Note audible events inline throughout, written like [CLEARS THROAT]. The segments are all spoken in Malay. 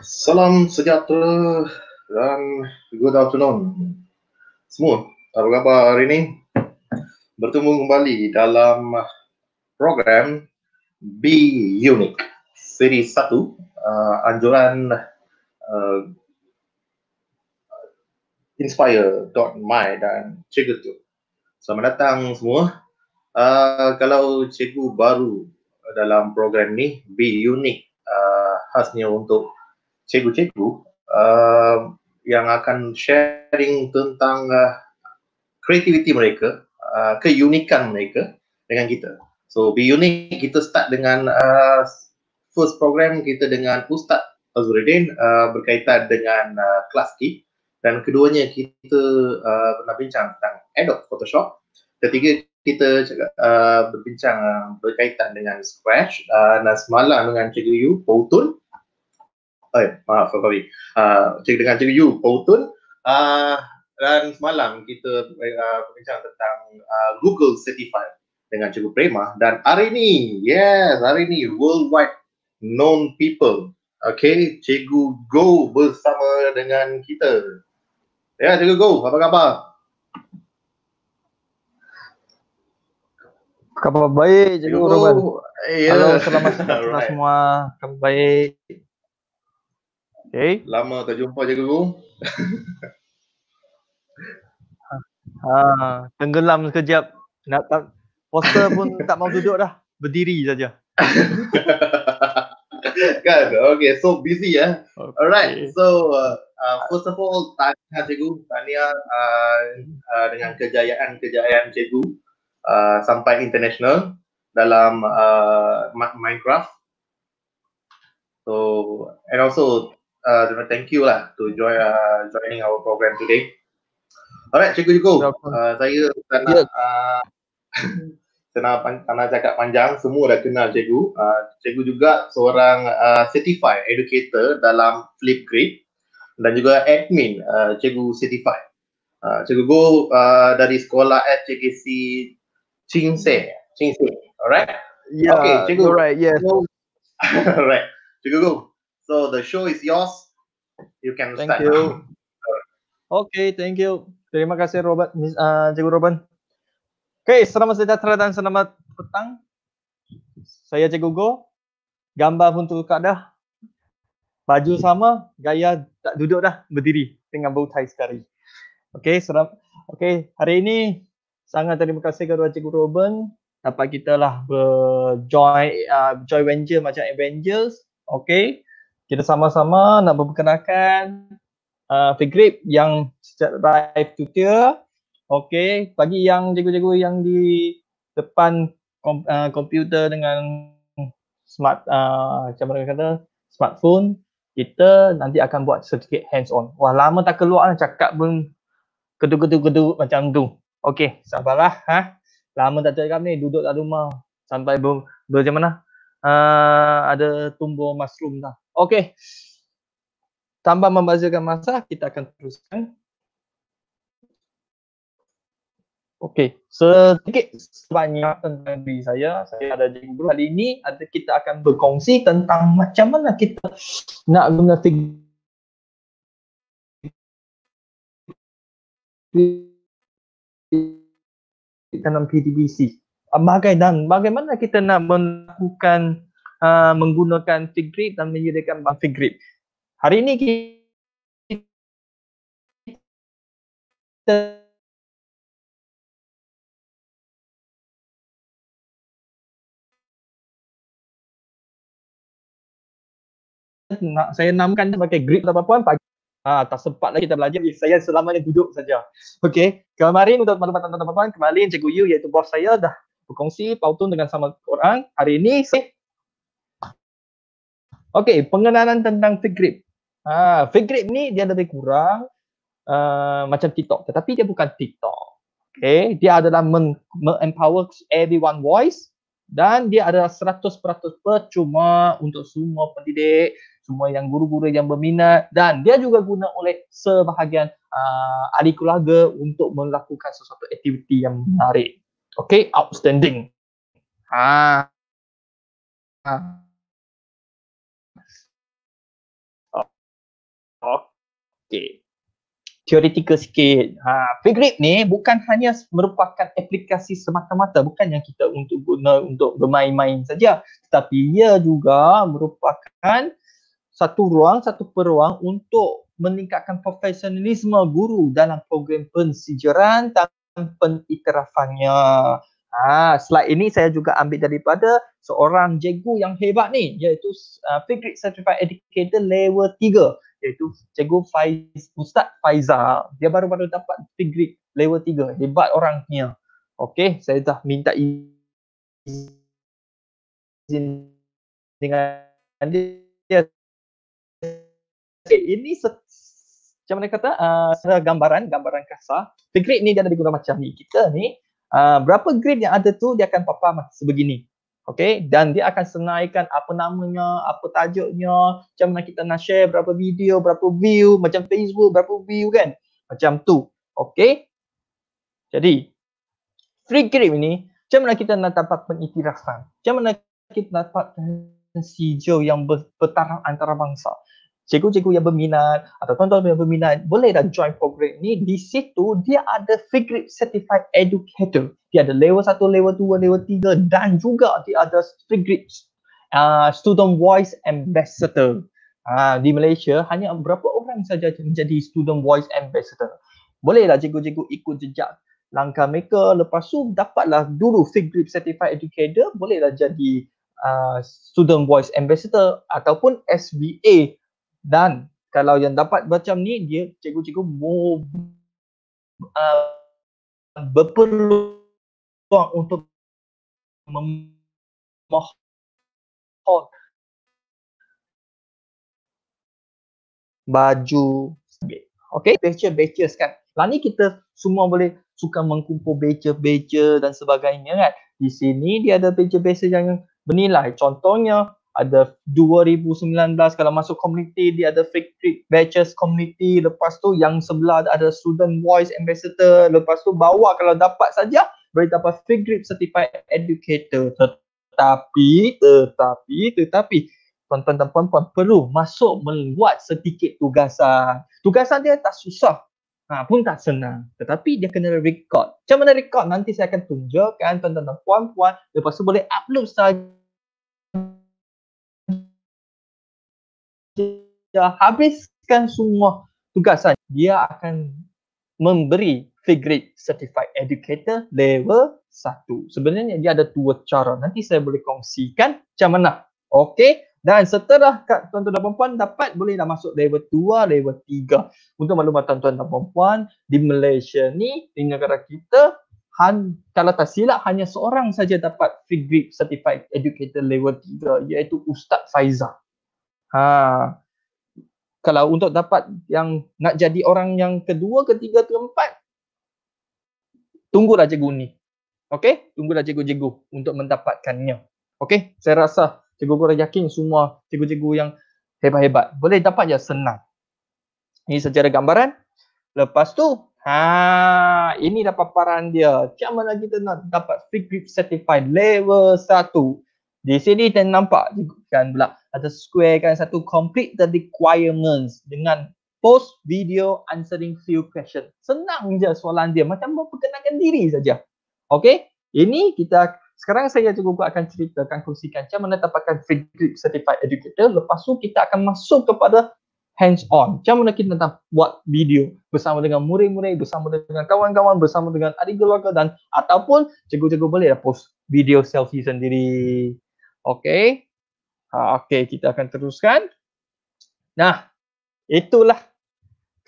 salam sejahtera dan good afternoon semua. Apa khabar hari ini? Bertemu kembali dalam program B Unique seri 1 uh, anjuran uh, inspire.my dan cikgu tu. Selamat datang semua. Uh, kalau cikgu baru dalam program ni, B Unique uh, khasnya untuk cikgu-cikgu uh, yang akan sharing tentang uh, kreativiti mereka, uh, keunikan mereka dengan kita. So be unique, kita start dengan uh, first program kita dengan Ustaz Azuruddin uh, berkaitan dengan uh, kelas kit dan keduanya kita uh, pernah bincang tentang Adobe Photoshop. Ketiga kita cakap, uh, berbincang uh, berkaitan dengan Scratch uh, dan semalam dengan Cikgu Yu, Poutun eh maaf sorry uh, ah, dengan cik Yu Poutun uh, ah, dan semalam kita uh, berbincang tentang uh, Google Certified dengan cikgu Prema dan hari ini yes hari ini worldwide known people okay cikgu Go bersama dengan kita ya yeah, cikgu Go apa khabar Khabar baik, Cikgu Roman. Eh, yeah. Halo, selamat, selamat, [LAUGHS] semua. Khabar baik. Okay. Eh? Lama tak jumpa je guru. [LAUGHS] ha, tenggelam sekejap. Nak tak, poster pun [LAUGHS] tak mau duduk dah. Berdiri saja. [LAUGHS] kan? Okay, so busy ya. Eh? Okay. Alright, so uh, uh first of all, tanya cikgu. Tanya uh, uh, dengan kejayaan-kejayaan cikgu uh, sampai international dalam uh, Minecraft. So, and also uh, thank you lah to join uh, joining our program today. Alright, cikgu-cikgu. Uh, saya tak ya. uh, kenal [LAUGHS] pan, cakap panjang. Semua dah kenal cikgu. Uh, cikgu juga seorang uh, certified educator dalam Flipgrid dan juga admin uh, cikgu certified. Uh, cikgu Go uh, dari sekolah FJKC Ching Se. Ching Se. Alright? Yeah, okay, cikgu. Alright, yes. Yeah. [LAUGHS] Alright. Cikgu Go, So the show is yours. You can thank start. You. Okay, thank you. Terima kasih Robert, Miss, uh, Cikgu Robert. Okay, selamat sejahtera dan selamat petang. Saya Cikgu Go. Gambar untuk Kak dah. Baju sama, gaya tak duduk dah, berdiri tengah bau tie sekali. Okay, seram. Okay, hari ini sangat terima kasih kepada Cikgu Robin. Dapat kita lah berjoy, uh, joy venture macam Avengers. Okay kita sama-sama nak memperkenalkan uh, Figrip yang sejak live tutorial. Okey, bagi yang jago-jago yang di depan kom, uh, komputer dengan smart uh, macam mana kata smartphone kita nanti akan buat sedikit hands on. Wah lama tak keluar nak lah cakap pun kedu-kedu gedu macam tu. Okey, sabarlah ha. Lama tak cakap ni duduk kat rumah sampai ber, ber macam mana? Uh, ada tumbuh mushroom dah. Okey. Tambah membazirkan masa, kita akan teruskan. Okey, sedikit sebanyak tentang diri saya. Saya ada jenis guru. Kali ini ada kita akan berkongsi tentang macam mana kita nak guna dalam PDBC. Bagaimana, bagaimana kita nak melakukan uh, menggunakan Figrip dan menyediakan bank Figrip. Hari ini kita nak saya namakan sebagai grip atau apa-apa pagi ha, tak sempat lagi kita belajar saya selamanya duduk saja okey kemarin untuk maklumat tuan-tuan dan puan-puan kemarin cikgu Yu iaitu bos saya dah berkongsi pautun dengan sama orang hari ini saya Okey, pengenalan tentang V-Grip. Ha, grip ni dia lebih kurang uh, macam TikTok tetapi dia bukan TikTok. Okey, dia adalah men- empower everyone voice dan dia adalah 100% percuma untuk semua pendidik, semua yang guru-guru yang berminat dan dia juga guna oleh sebahagian uh, ahli keluarga untuk melakukan sesuatu aktiviti yang menarik. Okay, outstanding. Ha. Ha. Okay. Theoretical sikit. Ha, Figrip ni bukan hanya merupakan aplikasi semata-mata. Bukan yang kita untuk guna untuk bermain-main saja. Tetapi ia juga merupakan satu ruang, satu peruang untuk meningkatkan profesionalisme guru dalam program pensijaran dan pentitrafannya. Ha, slide ini saya juga ambil daripada seorang jegu yang hebat ni iaitu uh, Figrip Certified Educator Level iaitu Cikgu Faiz, Ustaz Faizal. Dia baru-baru dapat degree level 3. Hebat orang ni. Okey, saya dah minta izin dengan dia. Okay, ini macam mana kata, uh, gambaran, gambaran kasar. Degree ni dia ada digunakan macam ni. Kita ni, uh, berapa grade yang ada tu dia akan papa sebegini. Okay, dan dia akan senaikan apa namanya, apa tajuknya, macam mana kita nak share berapa video, berapa view, macam Facebook berapa view kan. Macam tu. Okay. Jadi, free grip ini, macam mana kita nak dapat penitirafan? Macam mana kita dapat sijil yang bertaraf antarabangsa? cikgu-cikgu yang berminat atau tuan-tuan yang berminat boleh dah join program ni di situ dia ada Figrip Certified Educator dia ada level 1, level 2, level 3 dan juga dia ada Figrip uh, Student Voice Ambassador uh, di Malaysia hanya berapa orang saja menjadi Student Voice Ambassador bolehlah cikgu-cikgu ikut jejak langkah mereka lepas tu dapatlah dulu Figrip Certified Educator bolehlah jadi uh, Student Voice Ambassador ataupun SBA dan kalau yang dapat macam ni dia cikgu-cikgu uh, berpeluang untuk memohon baju okay, becher becher kan Lain ni kita semua boleh suka mengkumpul becher becher dan sebagainya kan di sini dia ada becher becher yang bernilai contohnya ada 2019 kalau masuk community dia ada fake trip batches community lepas tu yang sebelah ada student voice ambassador lepas tu bawa kalau dapat saja boleh dapat fake trip certified educator tetapi tetapi tetapi tuan-tuan dan puan-puan perlu masuk membuat sedikit tugasan tugasan dia tak susah ha, pun tak senang tetapi dia kena record macam mana record nanti saya akan tunjukkan tuan-tuan dan puan-puan lepas tu boleh upload saja dah habiskan semua tugasan, dia akan memberi free grade certified educator level 1. Sebenarnya dia ada dua cara. Nanti saya boleh kongsikan macam mana. Okey. Dan setelah kat tuan-tuan dan puan dapat boleh dah masuk level 2, level 3. Untuk maklumat tuan-tuan dan puan di Malaysia ni, di negara kita, han, kalau tak silap hanya seorang saja dapat free certified educator level 3 iaitu Ustaz Faizah. Ha, kalau untuk dapat yang nak jadi orang yang kedua, ketiga, keempat, tunggulah cikgu ni. Okey, tunggulah cikgu-cikgu untuk mendapatkannya. Okey, saya rasa cikgu kurang yakin semua cikgu-cikgu yang hebat-hebat. Boleh dapat je senang. Ini secara gambaran. Lepas tu, ha, ini dah paparan dia. Macam mana kita nak dapat free grip certified level 1. Di sini kita nampak cikgu kan pula atau square kan satu complete the requirements dengan post video answering few question. Senang je soalan dia macam memperkenalkan diri saja. Okey, ini kita sekarang saya cukup akan ceritakan kongsikan macam mana dapatkan Fitgrip Certified Educator. Lepas tu kita akan masuk kepada hands on. Macam mana kita nak buat video bersama dengan murid-murid, bersama dengan kawan-kawan, bersama dengan adik keluarga dan ataupun cikgu-cikgu boleh lah post video selfie sendiri. Okay. Ha, okay, kita akan teruskan. Nah, itulah.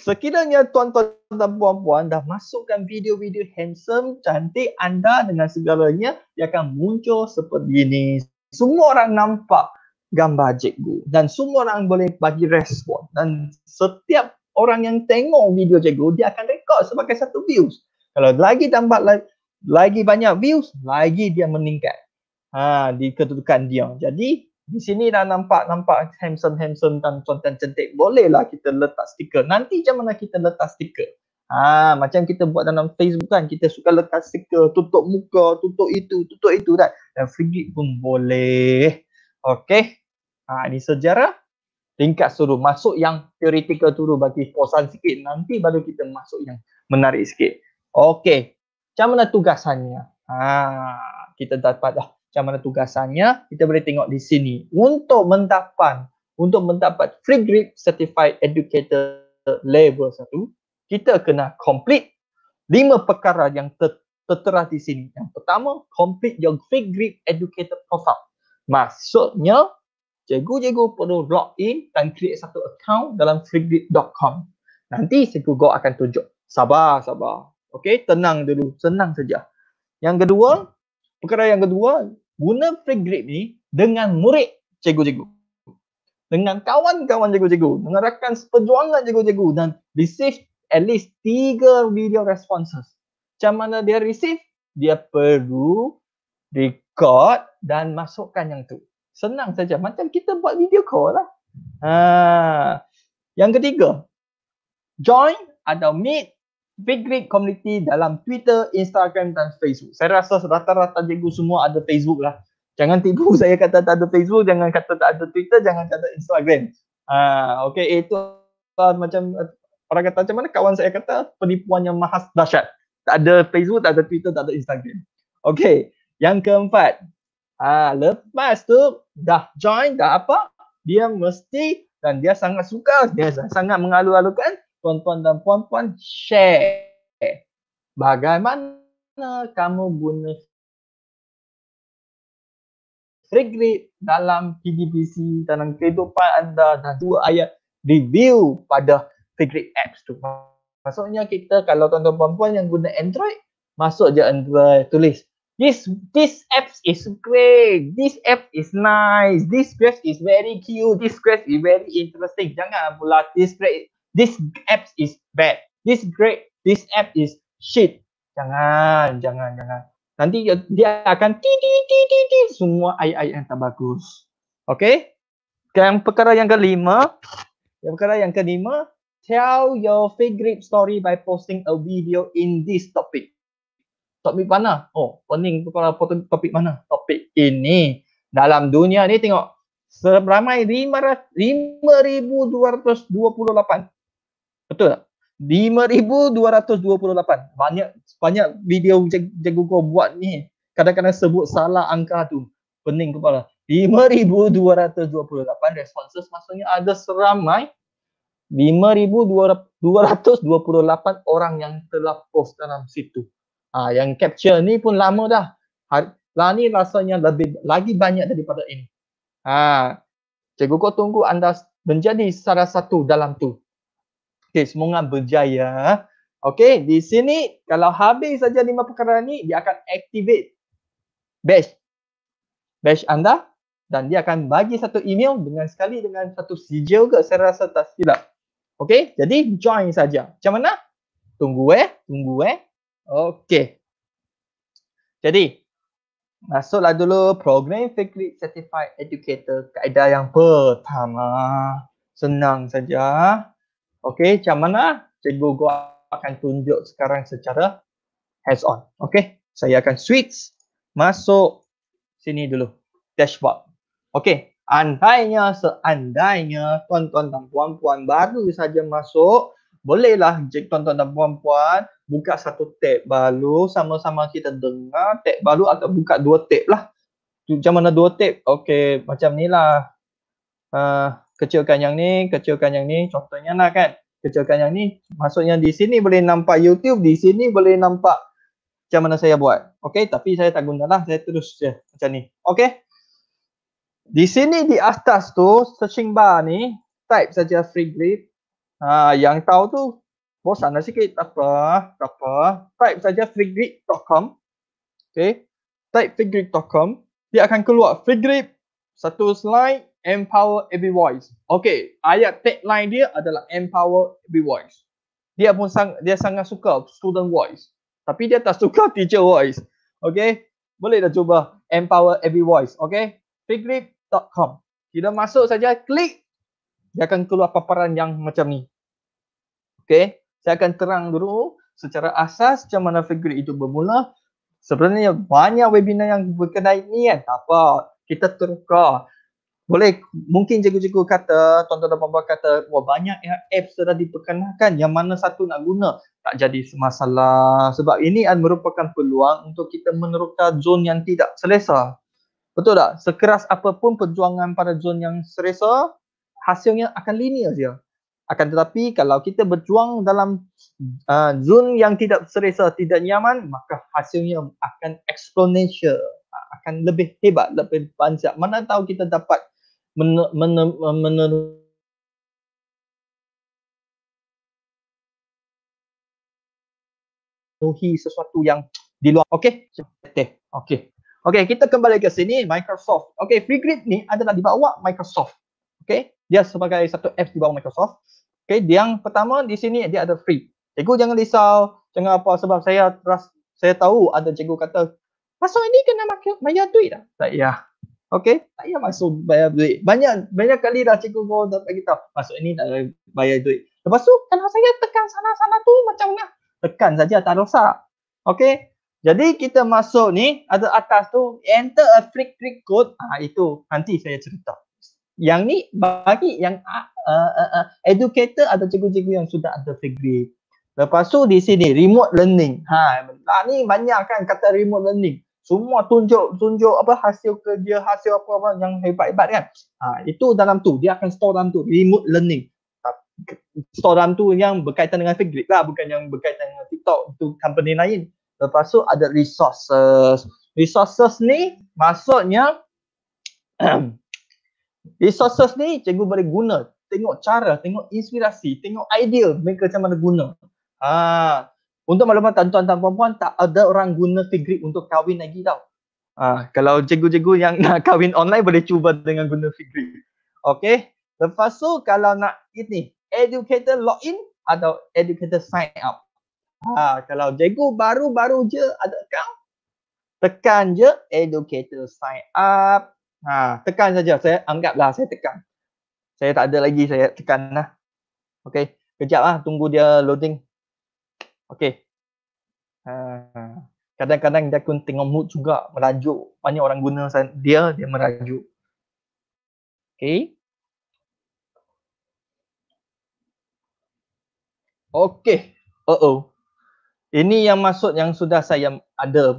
Sekiranya tuan-tuan dan puan-puan dah masukkan video-video handsome, cantik anda dengan segalanya, dia akan muncul seperti ini. Semua orang nampak gambar cikgu dan semua orang boleh bagi respon. Dan setiap orang yang tengok video cikgu, dia akan rekod sebagai satu views. Kalau lagi tambah lagi, lagi banyak views, lagi dia meningkat. Ha, di kedudukan dia. Jadi, di sini dah nampak nampak handsome handsome dan tuan-tuan cantik bolehlah kita letak stiker nanti macam mana kita letak stiker ha macam kita buat dalam Facebook kan kita suka letak stiker tutup muka tutup itu tutup itu kan dan frigid pun boleh okey ha ini sejarah tingkat suruh masuk yang teoretikal dulu bagi kosan sikit nanti baru kita masuk yang menarik sikit okey macam mana tugasannya ha kita dapat dah macam mana tugasannya kita boleh tengok di sini untuk mendapat untuk mendapat free grip certified educator level satu kita kena complete lima perkara yang ter- tertera di sini yang pertama complete your free grip educator profile maksudnya cikgu-cikgu perlu log in dan create satu account dalam freegrip.com nanti cikgu go akan tunjuk sabar sabar okey tenang dulu senang saja yang kedua perkara yang kedua guna pregrip ni dengan murid cikgu-cikgu dengan kawan-kawan cikgu-cikgu mengerahkan perjuangan cikgu-cikgu dan receive at least tiga video responses macam mana dia receive dia perlu record dan masukkan yang tu senang saja macam kita buat video call lah ha. yang ketiga join atau meet Big Greek community dalam Twitter, Instagram dan Facebook. Saya rasa rata-rata cikgu semua ada Facebook lah. Jangan tipu [LAUGHS] saya kata tak ada Facebook, jangan kata tak ada Twitter, jangan kata Instagram. Ah, uh, okey itu uh, macam orang kata macam mana kawan saya kata penipuan yang mahas dahsyat. Tak ada Facebook, tak ada Twitter, tak ada Instagram. Okay, yang keempat. Ah, uh, lepas tu dah join dah apa? Dia mesti dan dia sangat suka, dia sangat mengalu-alukan tuan-tuan dan puan-puan share bagaimana kamu guna regret dalam PDPC dalam kehidupan anda dan dua ayat review pada regret apps tu. Maksudnya kita kalau tuan-tuan puan-puan yang guna Android masuk je Android tulis this this apps is great this app is nice this quest is very cute this quest is very interesting jangan pula this quest this app is bad. This great, this app is shit. Jangan, jangan, jangan. Nanti dia akan ti ti ti ti ti semua yang tak bagus. Okay? Yang perkara yang kelima, yang perkara yang kelima, tell your favorite story by posting a video in this topic. Topik mana? Oh, pening kepala topik mana? Topik ini. Dalam dunia ni tengok, seramai 5, Betul tak? 5228. Banyak banyak video yang kau buat ni. Kadang-kadang sebut salah angka tu. Pening kepala. 5228 responses maksudnya ada seramai 5228 orang yang telah post dalam situ. Ah ha, yang capture ni pun lama dah. Hari, lah ni rasanya lebih lagi banyak daripada ini. Ah ha, cikgu kau tunggu anda menjadi salah satu dalam tu. Okey, semua berjaya. Ha. Okey, di sini kalau habis saja lima perkara ni, dia akan activate badge. Badge anda dan dia akan bagi satu email dengan sekali dengan satu sijil ke saya rasa tak silap. Okey, jadi join saja. Macam mana? Tunggu eh, tunggu eh. Okey. Jadi, masuklah dulu program Fikri Certified Educator kaedah yang pertama. Senang saja. Ha. Okey, macam mana cikgu gua akan tunjuk sekarang secara hands on. Okey, saya akan switch masuk sini dulu dashboard. Okey, andainya seandainya tuan-tuan dan puan-puan baru saja masuk, bolehlah jik tuan-tuan dan puan-puan buka satu tab baru sama-sama kita dengar tab baru atau buka dua tab lah. Macam mana dua tab? Okey, macam ni lah. Uh, kecilkan yang ni, kecilkan yang ni. Contohnya lah kan, kecilkan yang ni. Maksudnya di sini boleh nampak YouTube, di sini boleh nampak macam mana saya buat. Okay, tapi saya tak guna lah. saya terus je macam ni. Okay. Di sini di atas tu, searching bar ni, type saja free grip. Ha, yang tahu tu, bosan lah sikit. Tak apa, tak apa. Type saja freegrip.com. Okay. Type freegrip.com. Dia akan keluar free grip. Satu slide empower every voice. Okay, ayat tagline dia adalah empower every voice. Dia pun sang, dia sangat suka student voice. Tapi dia tak suka [LAUGHS] teacher voice. Okay, boleh dah cuba empower every voice. Okay, figgrip.com. Kita masuk saja, klik. Dia akan keluar paparan yang macam ni. Okay, saya akan terang dulu secara asas macam mana figure itu bermula. Sebenarnya banyak webinar yang berkenaan ni. kan. Tak apa, kita teruka boleh mungkin cikgu-cikgu kata tuan-tuan dan puan-puan kata wah banyak yang apps sudah diperkenalkan yang mana satu nak guna tak jadi masalah sebab ini merupakan peluang untuk kita meneroka zon yang tidak selesa betul tak sekeras apapun perjuangan pada zon yang selesa hasilnya akan linear dia akan tetapi kalau kita berjuang dalam uh, zon yang tidak selesa tidak nyaman maka hasilnya akan exponential akan lebih hebat lebih banyak mana tahu kita dapat men, men, men, men, men sesuatu yang di luar. Okey. Okey. Okey. kita kembali ke sini Microsoft. Okey, grid ni adalah di bawah Microsoft. Okey, dia sebagai satu app di bawah Microsoft. Okey, yang pertama di sini dia ada free. Cikgu jangan risau, jangan apa sebab saya teras, saya tahu ada cikgu kata, "Pasal ini kena bayar duit dah." Tak ya. Okay, tak payah masuk bayar duit. Banyak banyak kali dah cikgu kau dapat kita masuk ini tak bayar duit. Lepas tu kalau saya tekan sana sana tu macamnya tekan saja tak rosak. Okay, Jadi kita masuk ni ada atas tu enter a free free code. Ah itu nanti saya cerita. Yang ni bagi yang uh, uh, uh, educator atau cikgu-cikgu yang sudah ada degree. Lepas tu di sini remote learning. Ha lah ni banyak kan kata remote learning semua tunjuk tunjuk apa hasil kerja hasil apa apa yang hebat-hebat kan ha, itu dalam tu dia akan store dalam tu remote learning store dalam tu yang berkaitan dengan Figlip lah bukan yang berkaitan dengan TikTok tu company lain lepas tu ada resources resources ni maksudnya [CLEARS THROAT] resources ni cikgu boleh guna tengok cara tengok inspirasi tengok idea mereka macam mana guna ha, untuk maklumat tuan-tuan dan puan-puan, tak ada orang guna Figrip untuk kahwin lagi tau. Ha, kalau cikgu-cikgu yang [LAUGHS] nak kahwin online boleh cuba dengan guna Figrip. Okay. Lepas tu kalau nak ini, educator login atau educator sign up. Ha, kalau cikgu baru-baru je ada account, tekan je educator sign up. Ha, tekan saja. Saya anggaplah saya tekan. Saya tak ada lagi saya tekan lah. Okay. Kejap lah tunggu dia loading. Okay. Ah, kadang-kadang dia pun tengok mood juga merajuk. Banyak orang guna dia, dia merajuk. Okay. Okay. Uh oh. Ini yang maksud yang sudah saya ada.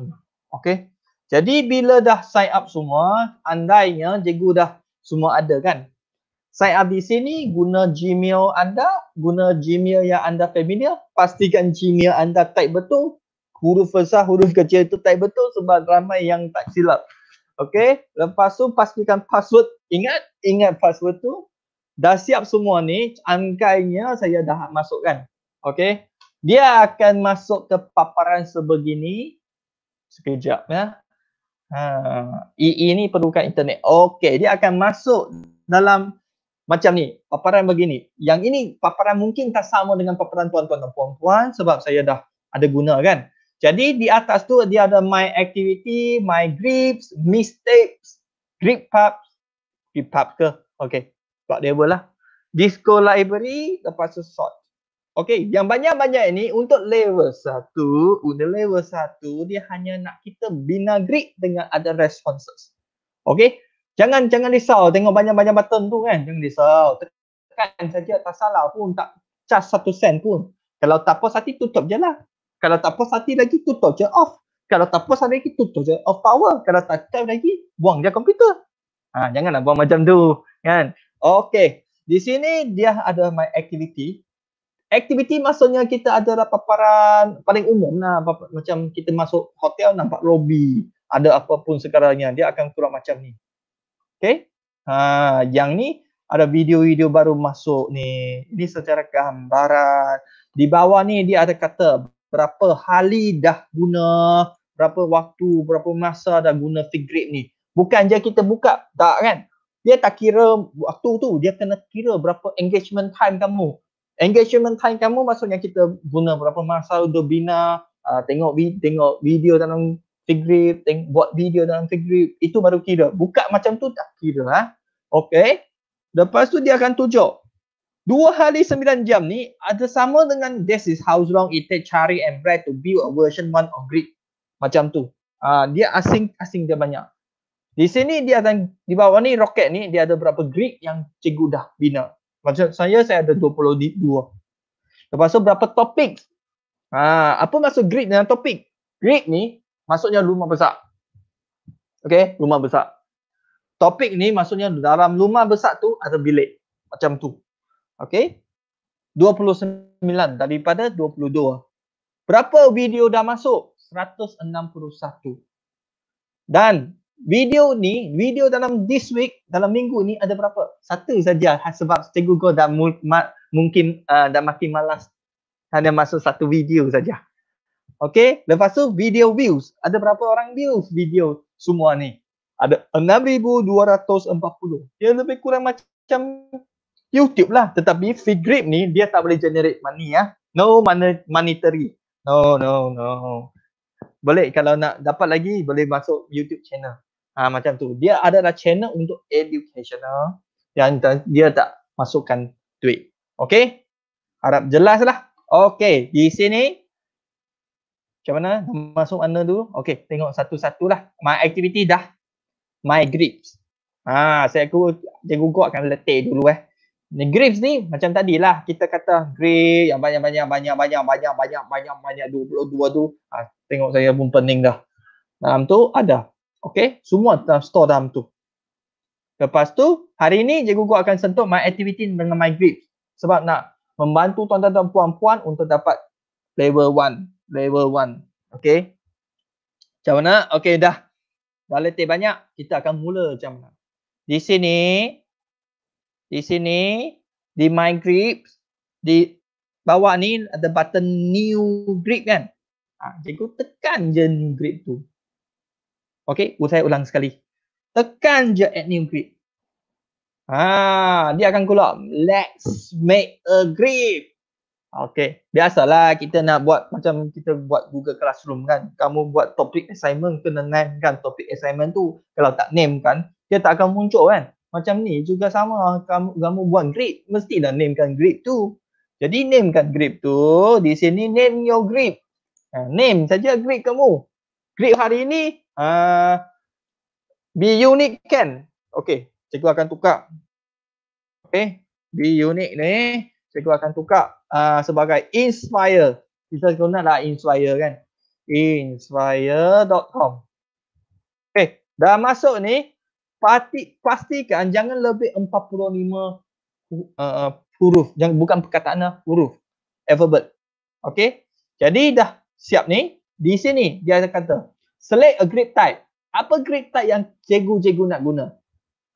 Okay. Jadi bila dah sign up semua, andainya cikgu dah semua ada kan? Sign up di sini, guna Gmail anda, guna Gmail yang anda familiar, pastikan Gmail anda type betul, huruf besar, huruf kecil itu type betul sebab ramai yang tak silap. Okay, lepas tu pastikan password, ingat, ingat password tu. Dah siap semua ni, angkainya saya dah masukkan. Okay, dia akan masuk ke paparan sebegini. Sekejap ya. Ha, ini e perlukan internet. Okay, dia akan masuk dalam macam ni, paparan begini. Yang ini paparan mungkin tak sama dengan paparan tuan-tuan dan puan-puan sebab saya dah ada guna kan. Jadi di atas tu dia ada my activity, my grips, mistakes, grip pubs, grip pub ke? Okay, buat dia lah. Disco library, lepas tu sort. Okay, yang banyak-banyak ini untuk level 1, untuk level 1 dia hanya nak kita bina grip dengan ada responses. Okay, Jangan jangan risau tengok banyak-banyak button tu kan. Jangan risau. Tekan saja tak salah pun tak cas satu sen pun. Kalau tak puas hati tutup je lah. Kalau tak puas hati lagi tutup je off. Kalau tak puas hati lagi tutup je off power. Kalau tak cas lagi buang je komputer. Ha, janganlah buang macam tu kan. Okay. Di sini dia ada my activity. Activity maksudnya kita adalah paparan paling umum lah. Macam kita masuk hotel nampak lobby. Ada apa pun sekarangnya. Dia akan keluar macam ni. Okay. Ha, yang ni ada video-video baru masuk ni. Ini secara gambaran. Di bawah ni dia ada kata berapa hari dah guna, berapa waktu, berapa masa dah guna Figrip ni. Bukan je kita buka, tak kan? Dia tak kira waktu tu, dia kena kira berapa engagement time kamu. Engagement time kamu maksudnya kita guna berapa masa untuk bina, uh, tengok vi- tengok video dalam ke grip, buat video dalam ke itu baru kira. Buka macam tu tak kira. Ha? Okay. Lepas tu dia akan tunjuk. Dua hari sembilan jam ni ada sama dengan this is how long it take Charlie and Brad to build a version one of grid Macam tu. Uh, dia asing asing dia banyak. Di sini dia akan di bawah ni roket ni dia ada berapa grid yang cikgu dah bina. Macam saya saya ada dua. Lepas tu berapa topik? Ha, apa maksud grid dengan topik? Grid ni maksudnya rumah besar. Okey, rumah besar. Topik ni maksudnya dalam rumah besar tu ada bilik macam tu. Okey. 29 daripada 22. Berapa video dah masuk? 161. Dan video ni, video dalam this week, dalam minggu ni ada berapa? Satu saja sebab cikgu kau dah mungkin uh, dah makin malas hanya masuk satu video saja. Okay, lepas tu video views. Ada berapa orang views video semua ni? Ada 6,240. Dia lebih kurang macam YouTube lah. Tetapi Figrip ni dia tak boleh generate money ya. No monetary. No, no, no. Boleh kalau nak dapat lagi boleh masuk YouTube channel. Ha, macam tu. Dia adalah channel untuk educational yang dia tak masukkan duit. Okay? Harap jelas lah. Okay, di sini macam mana masuk mana dulu? Okay, tengok satu-satulah. My activity dah. My grips. Ha, saya aku cikgu gua akan letih dulu eh. Ni grips ni macam tadilah kita kata grip yang banyak-banyak banyak-banyak banyak-banyak banyak-banyak dua tu. Ha, tengok saya pun pening dah. Dalam tu ada. Okay, semua dalam store dalam tu. Lepas tu, hari ni cikgu gua akan sentuh my activity dengan my grip sebab nak membantu tuan-tuan puan-puan untuk dapat level one level 1. Okay. Macam mana? Okay dah. Dah letih banyak. Kita akan mula macam mana. Di sini. Di sini. Di my grip. Di bawah ni ada button new grip kan. Ha, cikgu tekan je new grip tu. Okay. Saya ulang sekali. Tekan je add new grip. Ah, ha, dia akan keluar. Let's make a grip. Okay, biasalah kita nak buat macam kita buat Google Classroom kan. Kamu buat topik assignment, kena name kan topik assignment tu. Kalau tak name kan, dia tak akan muncul kan. Macam ni juga sama. Kamu, kamu buat grade, mesti dah name kan grade tu. Jadi name kan grade tu, di sini name your grade. Ha, name saja grade kamu. Grade hari ni, uh, be unique kan. Okay, cikgu akan tukar. Okay, be unique ni cikgu akan tukar uh, sebagai inspire. Kita guna lah inspire kan. Inspire.com Okay, dah masuk ni. Pasti pastikan jangan lebih 45 uh, huruf. Jangan, bukan perkataan lah, huruf. Alphabet. Okay, jadi dah siap ni. Di sini dia kata, select a grid type. Apa grid type yang cikgu-cikgu nak guna?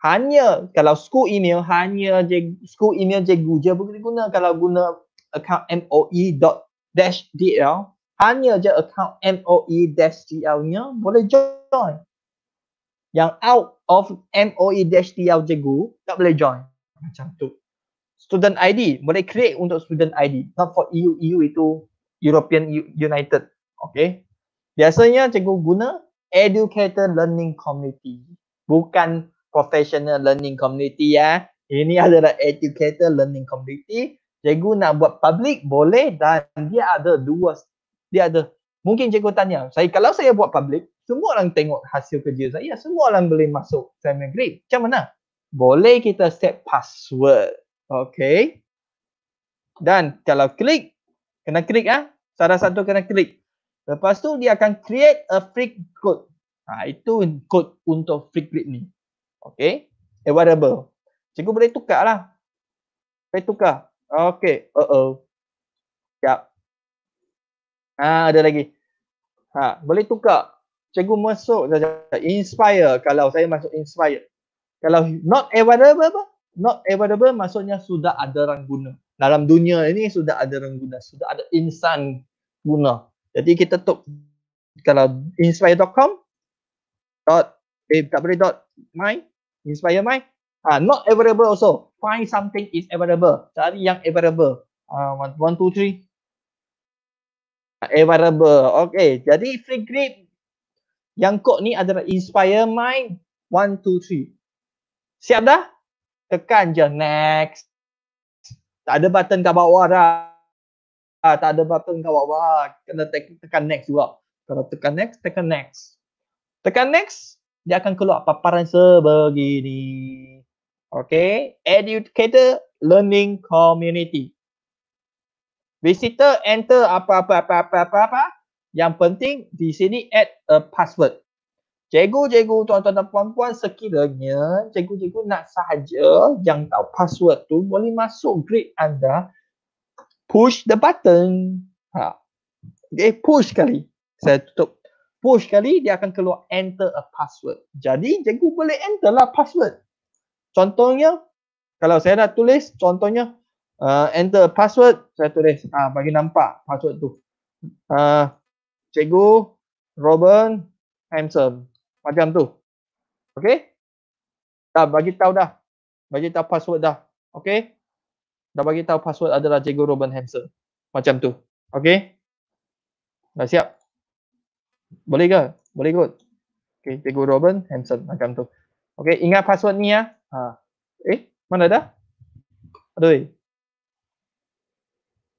hanya kalau school email hanya je, school email cikgu je boleh guna kalau guna account MOE dot dash DL hanya je account MOE dash DL nya boleh join yang out of MOE dash DL cikgu tak boleh join macam tu student ID boleh create untuk student ID not for EU EU itu European United okay biasanya cikgu guna educator learning community bukan professional learning community ya. Ini adalah educator learning community. Cikgu nak buat public boleh dan dia ada dua dia ada mungkin cikgu tanya, saya kalau saya buat public, semua orang tengok hasil kerja saya, semua orang boleh masuk saya grade. Macam mana? Boleh kita set password. Okay. Dan kalau klik, kena klik ya. Ha? Salah satu kena klik. Lepas tu dia akan create a free code. Ha, itu code untuk free grade ni. Okay. variable. Eh, Cikgu boleh tukar lah. Boleh tukar. Okay. Uh-oh. Sekejap. Ha, ada lagi. Ha, boleh tukar. Cikgu masuk. Inspire. Kalau saya masuk inspire. Kalau not variable, apa? Not variable, maksudnya sudah ada orang guna. Dalam dunia ini sudah ada orang guna. Sudah ada insan guna. Jadi kita tutup. Kalau inspire.com dot Eh, tak boleh dot my, inspire my. Ha, not available also. Find something is available. Cari yang available. Uh, one, one two, three. Available. Okay. Jadi free grip yang kod ni adalah inspire my one, two, three. Siap dah? Tekan je next. Tak ada button kat bawah dah. Ha, tak ada button kat bawah. Kena tekan next juga. Kalau tekan next, tekan next. Tekan next dia akan keluar paparan sebegini. Okay, educator learning community. Visitor enter apa apa apa apa apa. apa. Yang penting di sini add a password. Cikgu-cikgu tuan-tuan dan puan-puan sekiranya cikgu-cikgu nak sahaja yang tahu password tu boleh masuk grade anda push the button. Ha. Okay, eh, push kali. Saya tutup push kali dia akan keluar enter a password. Jadi cikgu boleh enter lah password. Contohnya kalau saya dah tulis contohnya uh, enter a password saya tulis ah uh, bagi nampak password tu. Uh, cikgu Robin Hansen macam tu. Okey? Dah bagi tahu dah. Bagi tahu password dah. Okey? Dah bagi tahu password adalah cikgu Robin Hansen. Macam tu. Okey? Dah siap. Boleh ke? Boleh kot. Okay, cikgu Robin Hanson macam tu. Okay, ingat password ni ya. Ha. Eh, mana dah? Aduh. Eh.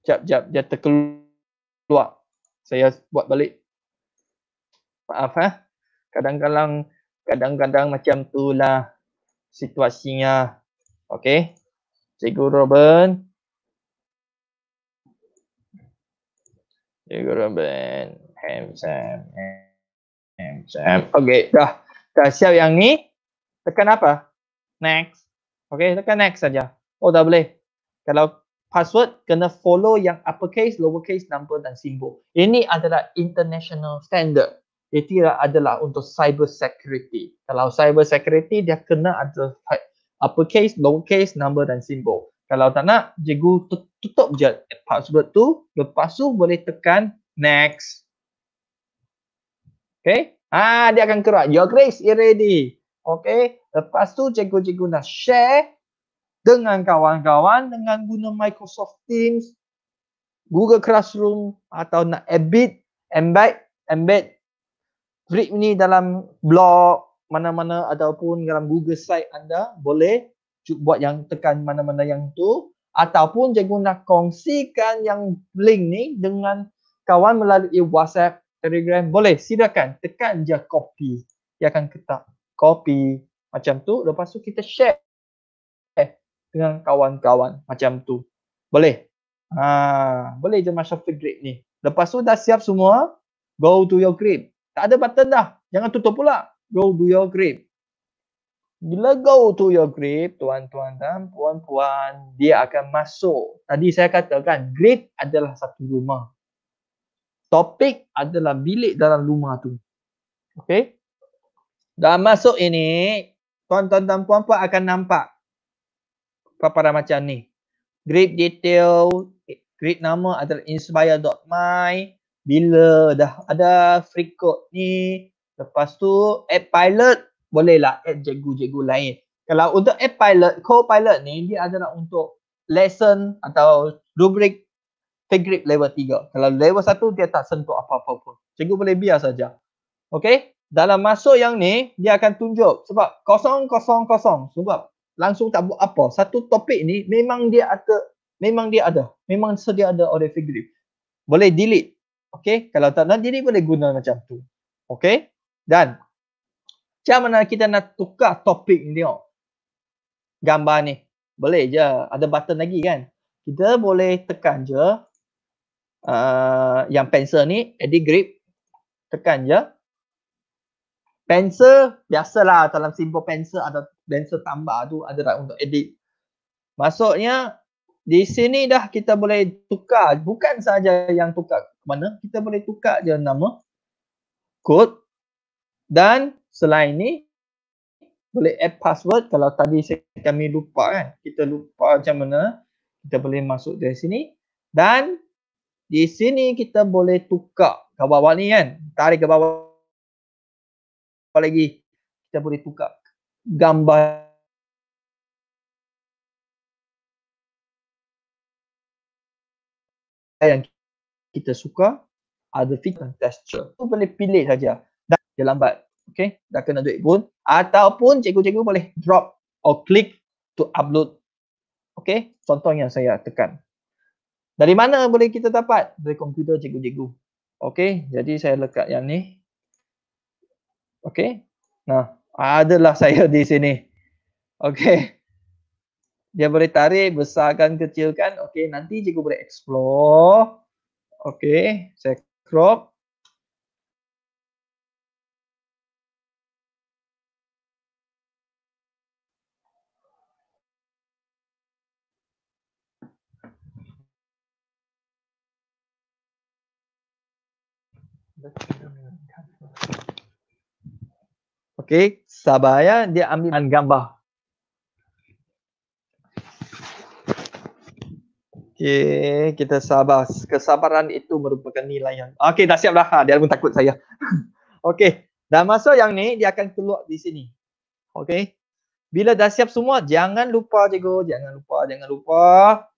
Jap, jap, dia terkeluar. Saya buat balik. Maaf ha. Kadang-kadang kadang-kadang macam tu lah situasinya. Okay. Cikgu Robin. Cikgu Robin. M, Sam, M, Sam. Okay, dah. Dah siap yang ni. Tekan apa? Next. Okay, tekan next saja. Oh, dah boleh. Kalau password, kena follow yang uppercase, lowercase, number dan simbol. Ini adalah international standard. Ini adalah untuk cyber security. Kalau cyber security, dia kena ada uppercase, lowercase, number dan simbol. Kalau tak nak, cikgu tutup je password tu. Lepas tu boleh tekan next. Okay. ah ha, dia akan keluar. Your grace is ready. Okay. Lepas tu cikgu-cikgu nak share dengan kawan-kawan dengan guna Microsoft Teams, Google Classroom atau nak edit, embed, embed trip ni dalam blog mana-mana ataupun dalam Google site anda boleh buat yang tekan mana-mana yang tu ataupun cikgu nak kongsikan yang link ni dengan kawan melalui WhatsApp Telegram boleh silakan tekan je copy dia akan ketak copy macam tu lepas tu kita share dengan kawan-kawan macam tu boleh ha boleh je masuk ke grid ni lepas tu dah siap semua go to your grid tak ada button dah jangan tutup pula go to your grid bila go to your grid tuan-tuan dan puan-puan dia akan masuk tadi saya katakan grid adalah satu rumah topik adalah bilik dalam rumah tu. Okey. Dah masuk ini, tuan-tuan dan puan-puan akan nampak paparan macam ni. Great detail, great nama adalah inspire.my. Bila dah ada free code ni, lepas tu add pilot, bolehlah add jegu-jegu lain. Kalau untuk app pilot, co-pilot ni dia adalah untuk lesson atau rubrik take grip level 3. Kalau level 1 dia tak sentuh apa-apa pun. Cikgu boleh biar saja. Okey? Dalam masuk yang ni dia akan tunjuk sebab kosong kosong kosong sebab langsung tak buat apa. Satu topik ni memang dia ada memang dia ada. Memang sedia ada oleh figure grip. Boleh delete. Okey? Kalau tak nak delete boleh guna macam tu. Okey? Dan macam mana kita nak tukar topik ni tengok. Gambar ni. Boleh je. Ada button lagi kan? Kita boleh tekan je Ah, yang pencil ni edit grip tekan je pencil biasalah dalam simple pencil ada pencil tambah tu adalah untuk edit maksudnya di sini dah kita boleh tukar bukan sahaja yang tukar mana kita boleh tukar je nama code dan selain ni boleh add password kalau tadi kami lupa kan kita lupa macam mana kita boleh masuk dari sini dan di sini kita boleh tukar ke bawah ni kan tarik ke bawah apa lagi kita boleh tukar gambar yang kita suka ada fit dan texture tu boleh pilih saja dah lambat okay? dah kena duit pun ataupun cikgu-cikgu boleh drop or click to upload okay? contoh yang saya tekan dari mana boleh kita dapat? Dari komputer cikgu-cikgu. Okey, jadi saya lekat yang ni. Okey. Nah, adalah [LAUGHS] saya di sini. Okey. Dia boleh tarik, besarkan, kecilkan. Okey, nanti cikgu boleh explore. Okey, saya crop. Okey, Sabaya Dia ambil gambar. Okey, kita sabar. Kesabaran itu merupakan nilai yang... Okey, dah siap dah. Ha, dia pun takut saya. [LAUGHS] Okey, dah masuk yang ni, dia akan keluar di sini. Okey. Bila dah siap semua, jangan lupa cikgu. Jangan lupa, jangan lupa.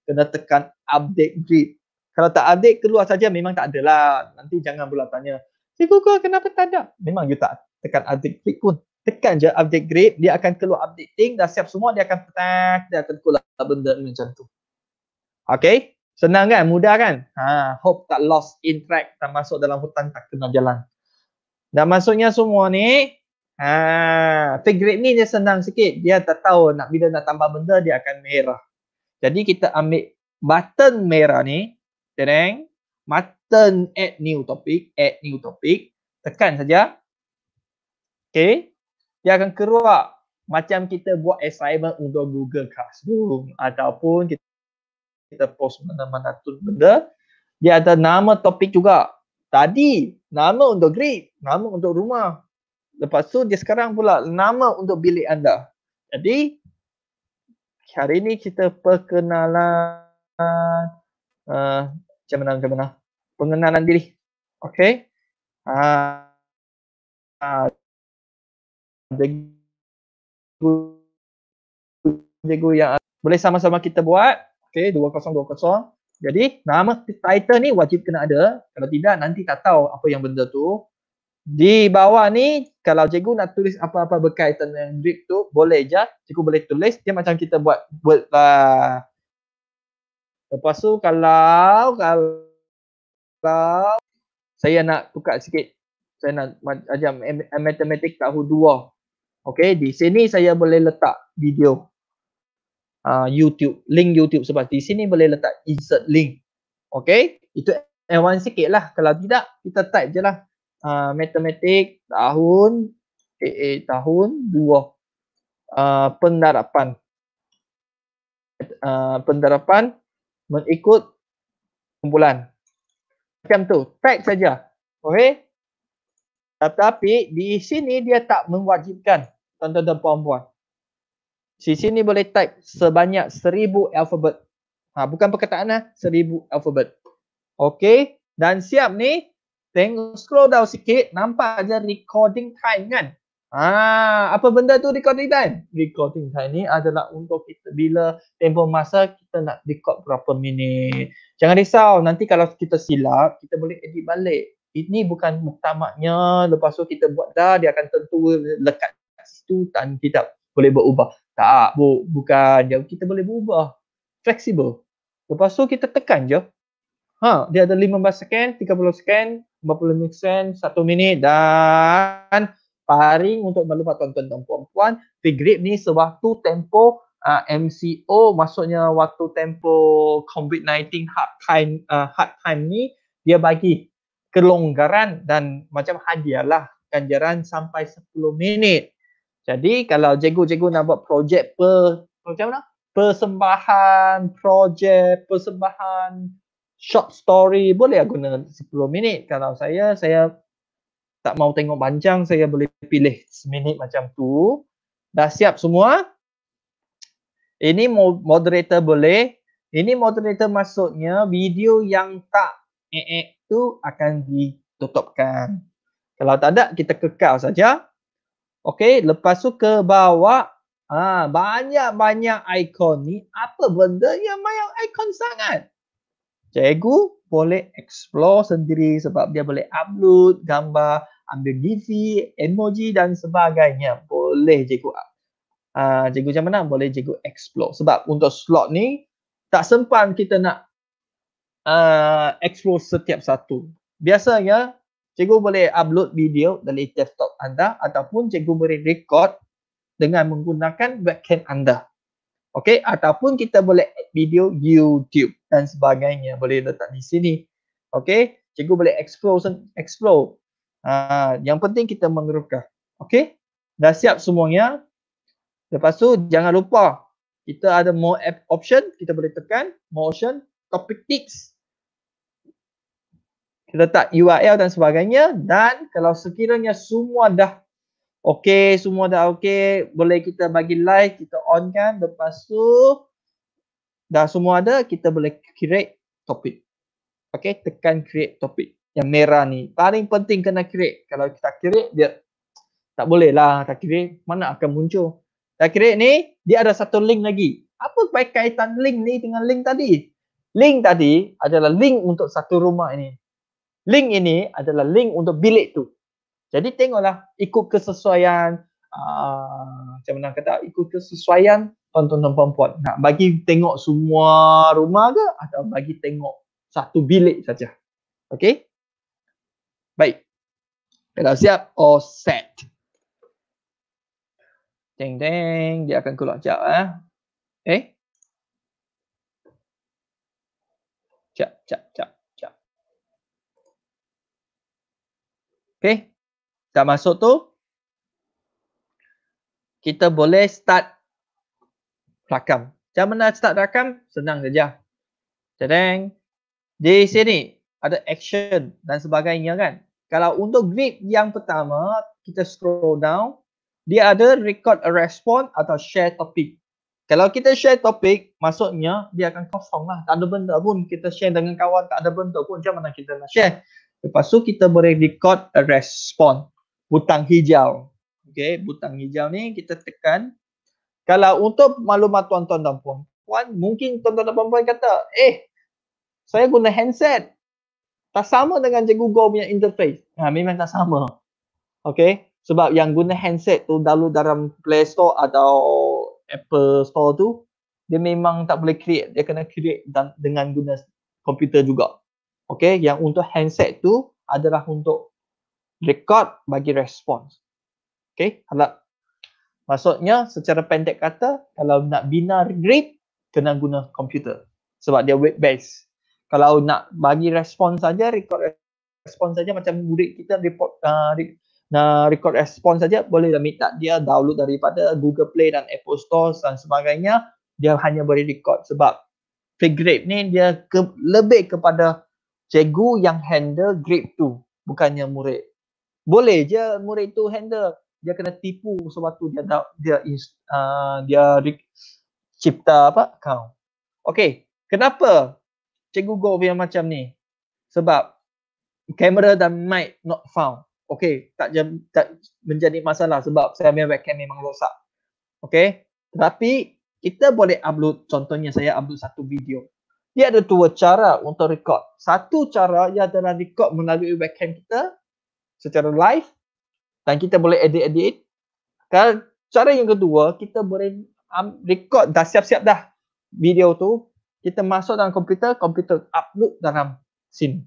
Kena tekan update grid. Kalau tak adik keluar saja memang tak adalah. Nanti jangan pula tanya. Cikgu kau kenapa tak ada? Memang you tak tekan update klik pun. Tekan je update grade, dia akan keluar update thing, dah siap semua, dia akan tak, dia akan pula benda ni macam tu. Okay? Senang kan? Mudah kan? Ha, hope tak lost in track, tak masuk dalam hutan, tak kena jalan. Dah masuknya semua ni, ha, fake grade ni dia senang sikit. Dia tak tahu nak bila nak tambah benda, dia akan merah. Jadi kita ambil button merah ni, Tereng. Button add new topic. Add new topic. Tekan saja. Okay. Dia akan keluar macam kita buat assignment untuk Google Classroom ataupun kita kita post mana-mana tu benda. Dia ada nama topik juga. Tadi nama untuk grid, nama untuk rumah. Lepas tu dia sekarang pula nama untuk bilik anda. Jadi hari ni kita perkenalan uh, macam mana macam mana pengenalan diri okey ha ah. ha jago jago yang boleh sama-sama kita buat okey 2020 jadi nama title ni wajib kena ada kalau tidak nanti tak tahu apa yang benda tu di bawah ni kalau cikgu nak tulis apa-apa berkaitan dengan drip tu boleh je cikgu boleh tulis dia macam kita buat buat uh, Lepas tu kalau kalau saya nak tukar sikit saya nak ajar matematik tahu dua. Okay, di sini saya boleh letak video uh, YouTube, link YouTube sebab di sini boleh letak insert link. Okay, itu advance sikit lah. Kalau tidak, kita type je lah. Uh, matematik tahun AA eh, eh, tahun 2 uh, ah, pendarapan uh, pendarapan mengikut kumpulan. Macam tu, type saja. Okey. Tetapi di sini dia tak mewajibkan tuan-tuan dan puan-puan. Di sini boleh type sebanyak seribu alphabet. Ha, bukan perkataan lah, seribu alphabet. Okey. Dan siap ni, tengok scroll down sikit, nampak je recording time kan? Ah, apa benda tu recording time? Recording time ni adalah untuk kita bila tempoh masa kita nak record berapa minit. Jangan risau, nanti kalau kita silap, kita boleh edit balik. Ini bukan muktamaknya, lepas tu kita buat dah, dia akan tentu lekat kat situ dan tidak boleh berubah. Tak, bu, bukan. Dia, kita boleh berubah. Flexible. Lepas tu kita tekan je. Ha, dia ada 15 second, 30 second, 40 second, 1 minit dan sparring untuk melupa tuan-tuan dan puan-puan. Figrip ni sewaktu tempo uh, ah, MCO maksudnya waktu tempo COVID-19 hard time uh, hard time ni dia bagi kelonggaran dan macam hadiah lah ganjaran sampai 10 minit. Jadi kalau cikgu-cikgu nak buat projek per macam mana? Persembahan projek, persembahan short story boleh guna 10 minit. Kalau saya saya tak mau tengok panjang saya boleh pilih seminit macam tu dah siap semua ini moderator boleh ini moderator maksudnya video yang tak eek tu akan ditutupkan kalau tak ada kita kekal saja okey lepas tu ke bawah Ah banyak-banyak ikon ni apa benda yang banyak ikon sangat cikgu boleh explore sendiri sebab dia boleh upload gambar, ambil GIF, emoji dan sebagainya. Boleh cikgu ah. Uh, cikgu macam mana boleh cikgu explore sebab untuk slot ni tak sempat kita nak uh, explore setiap satu. Biasanya cikgu boleh upload video dari desktop anda ataupun cikgu boleh record dengan menggunakan webcam anda. Okey ataupun kita boleh add video YouTube dan sebagainya boleh letak di sini. Okey, cikgu boleh explore explore. Ha, uh, yang penting kita mengerukah. Okey? Dah siap semuanya. Lepas tu jangan lupa kita ada more app option, kita boleh tekan more option topic tips. Kita letak URL dan sebagainya dan kalau sekiranya semua dah Okay, semua dah okay. Boleh kita bagi live, kita on kan. Lepas tu, dah semua ada, kita boleh create topik. Okay, tekan create topik. Yang merah ni, paling penting kena create. Kalau kita create, dia tak boleh lah. Tak create, mana akan muncul. Tak create ni, dia ada satu link lagi. Apa kaitan link ni dengan link tadi? Link tadi adalah link untuk satu rumah ini. Link ini adalah link untuk bilik tu. Jadi tengoklah ikut kesesuaian uh, macam mana kata ikut kesesuaian tuan-tuan perempuan nak bagi tengok semua rumah ke atau bagi tengok satu bilik saja. Okey. Baik. Kalau siap or oh, set. Ding ding dia akan keluar jap ah. eh. Eh. cak, cak, cak. Okay? dah masuk tu kita boleh start rakam. Macam mana start rakam? Senang saja. Cereng. Di sini ada action dan sebagainya kan. Kalau untuk grip yang pertama, kita scroll down. Dia ada record a respond atau share topic. Kalau kita share topic, maksudnya dia akan kosong lah. Tak ada benda pun kita share dengan kawan. Tak ada benda pun macam mana kita nak share. Lepas tu kita boleh record a respond butang hijau. Okey, butang hijau ni kita tekan. Kalau untuk maklumat tuan-tuan dan puan-puan, mungkin tuan-tuan dan puan-puan kata, "Eh, saya guna handset. Tak sama dengan je Google punya interface." Ha, memang tak sama. Okey, sebab yang guna handset tu dulu dalam Play Store atau Apple Store tu, dia memang tak boleh create, dia kena create dengan guna komputer juga. Okey, yang untuk handset tu adalah untuk rekod bagi respons. Okay, Kalau Maksudnya secara pendek kata, kalau nak bina grid, kena guna komputer. Sebab dia web-based. Kalau nak bagi respon saja, record respon saja macam murid kita report uh, re- nah, record respon saja boleh minta dia download daripada Google Play dan Apple Store dan sebagainya dia hanya boleh record sebab free grade ni dia ke- lebih kepada cikgu yang handle grade tu bukannya murid boleh je murid tu handle dia kena tipu sesuatu dia dia dia, uh, dia cipta apa kau okey kenapa cikgu go yang macam ni sebab kamera dan mic not found okey tak jem, tak menjadi masalah sebab saya punya webcam memang rosak okey tetapi kita boleh upload contohnya saya upload satu video dia ada dua cara untuk record satu cara ia adalah record melalui webcam kita secara live dan kita boleh edit-edit. Cara yang kedua, kita boleh um, record dah siap-siap dah video tu. Kita masuk dalam komputer, komputer upload dalam scene.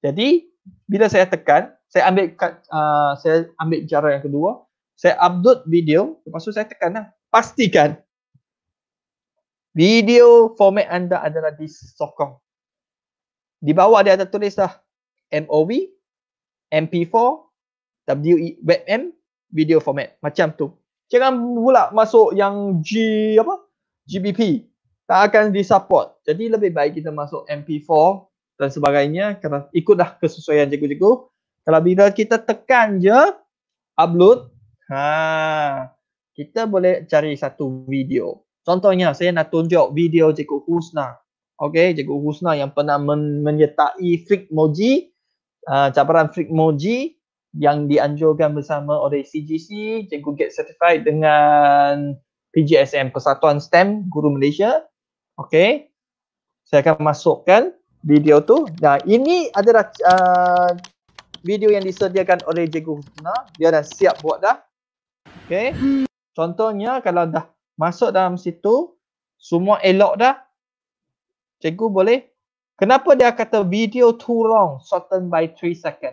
Jadi, bila saya tekan, saya ambil uh, saya ambil cara yang kedua, saya upload video, lepas tu saya tekan lah. Pastikan video format anda adalah di sokong. Di bawah dia ada tulis lah MOV MP4, e, WebM, video format macam tu. Jangan pula masuk yang G apa? GBP. Tak akan disupport. Jadi lebih baik kita masuk MP4 dan sebagainya Kena ikutlah kesesuaian jago-jago. Kalau bila kita tekan je upload, ha, kita boleh cari satu video. Contohnya saya nak tunjuk video cikgu Husna. Okey, cikgu Husna yang pernah men menyertai Freak Moji Ah, cabaran Freak Moji yang dianjurkan bersama oleh CGC, Cikgu Get Certified dengan PGSM, Persatuan STEM Guru Malaysia. Okey, saya akan masukkan video tu. Nah, ini adalah uh, video yang disediakan oleh Cikgu Husna. Dia dah siap buat dah. Okey, contohnya kalau dah masuk dalam situ, semua elok dah. Cikgu boleh Kenapa dia kata video too long, shorten by 3 second?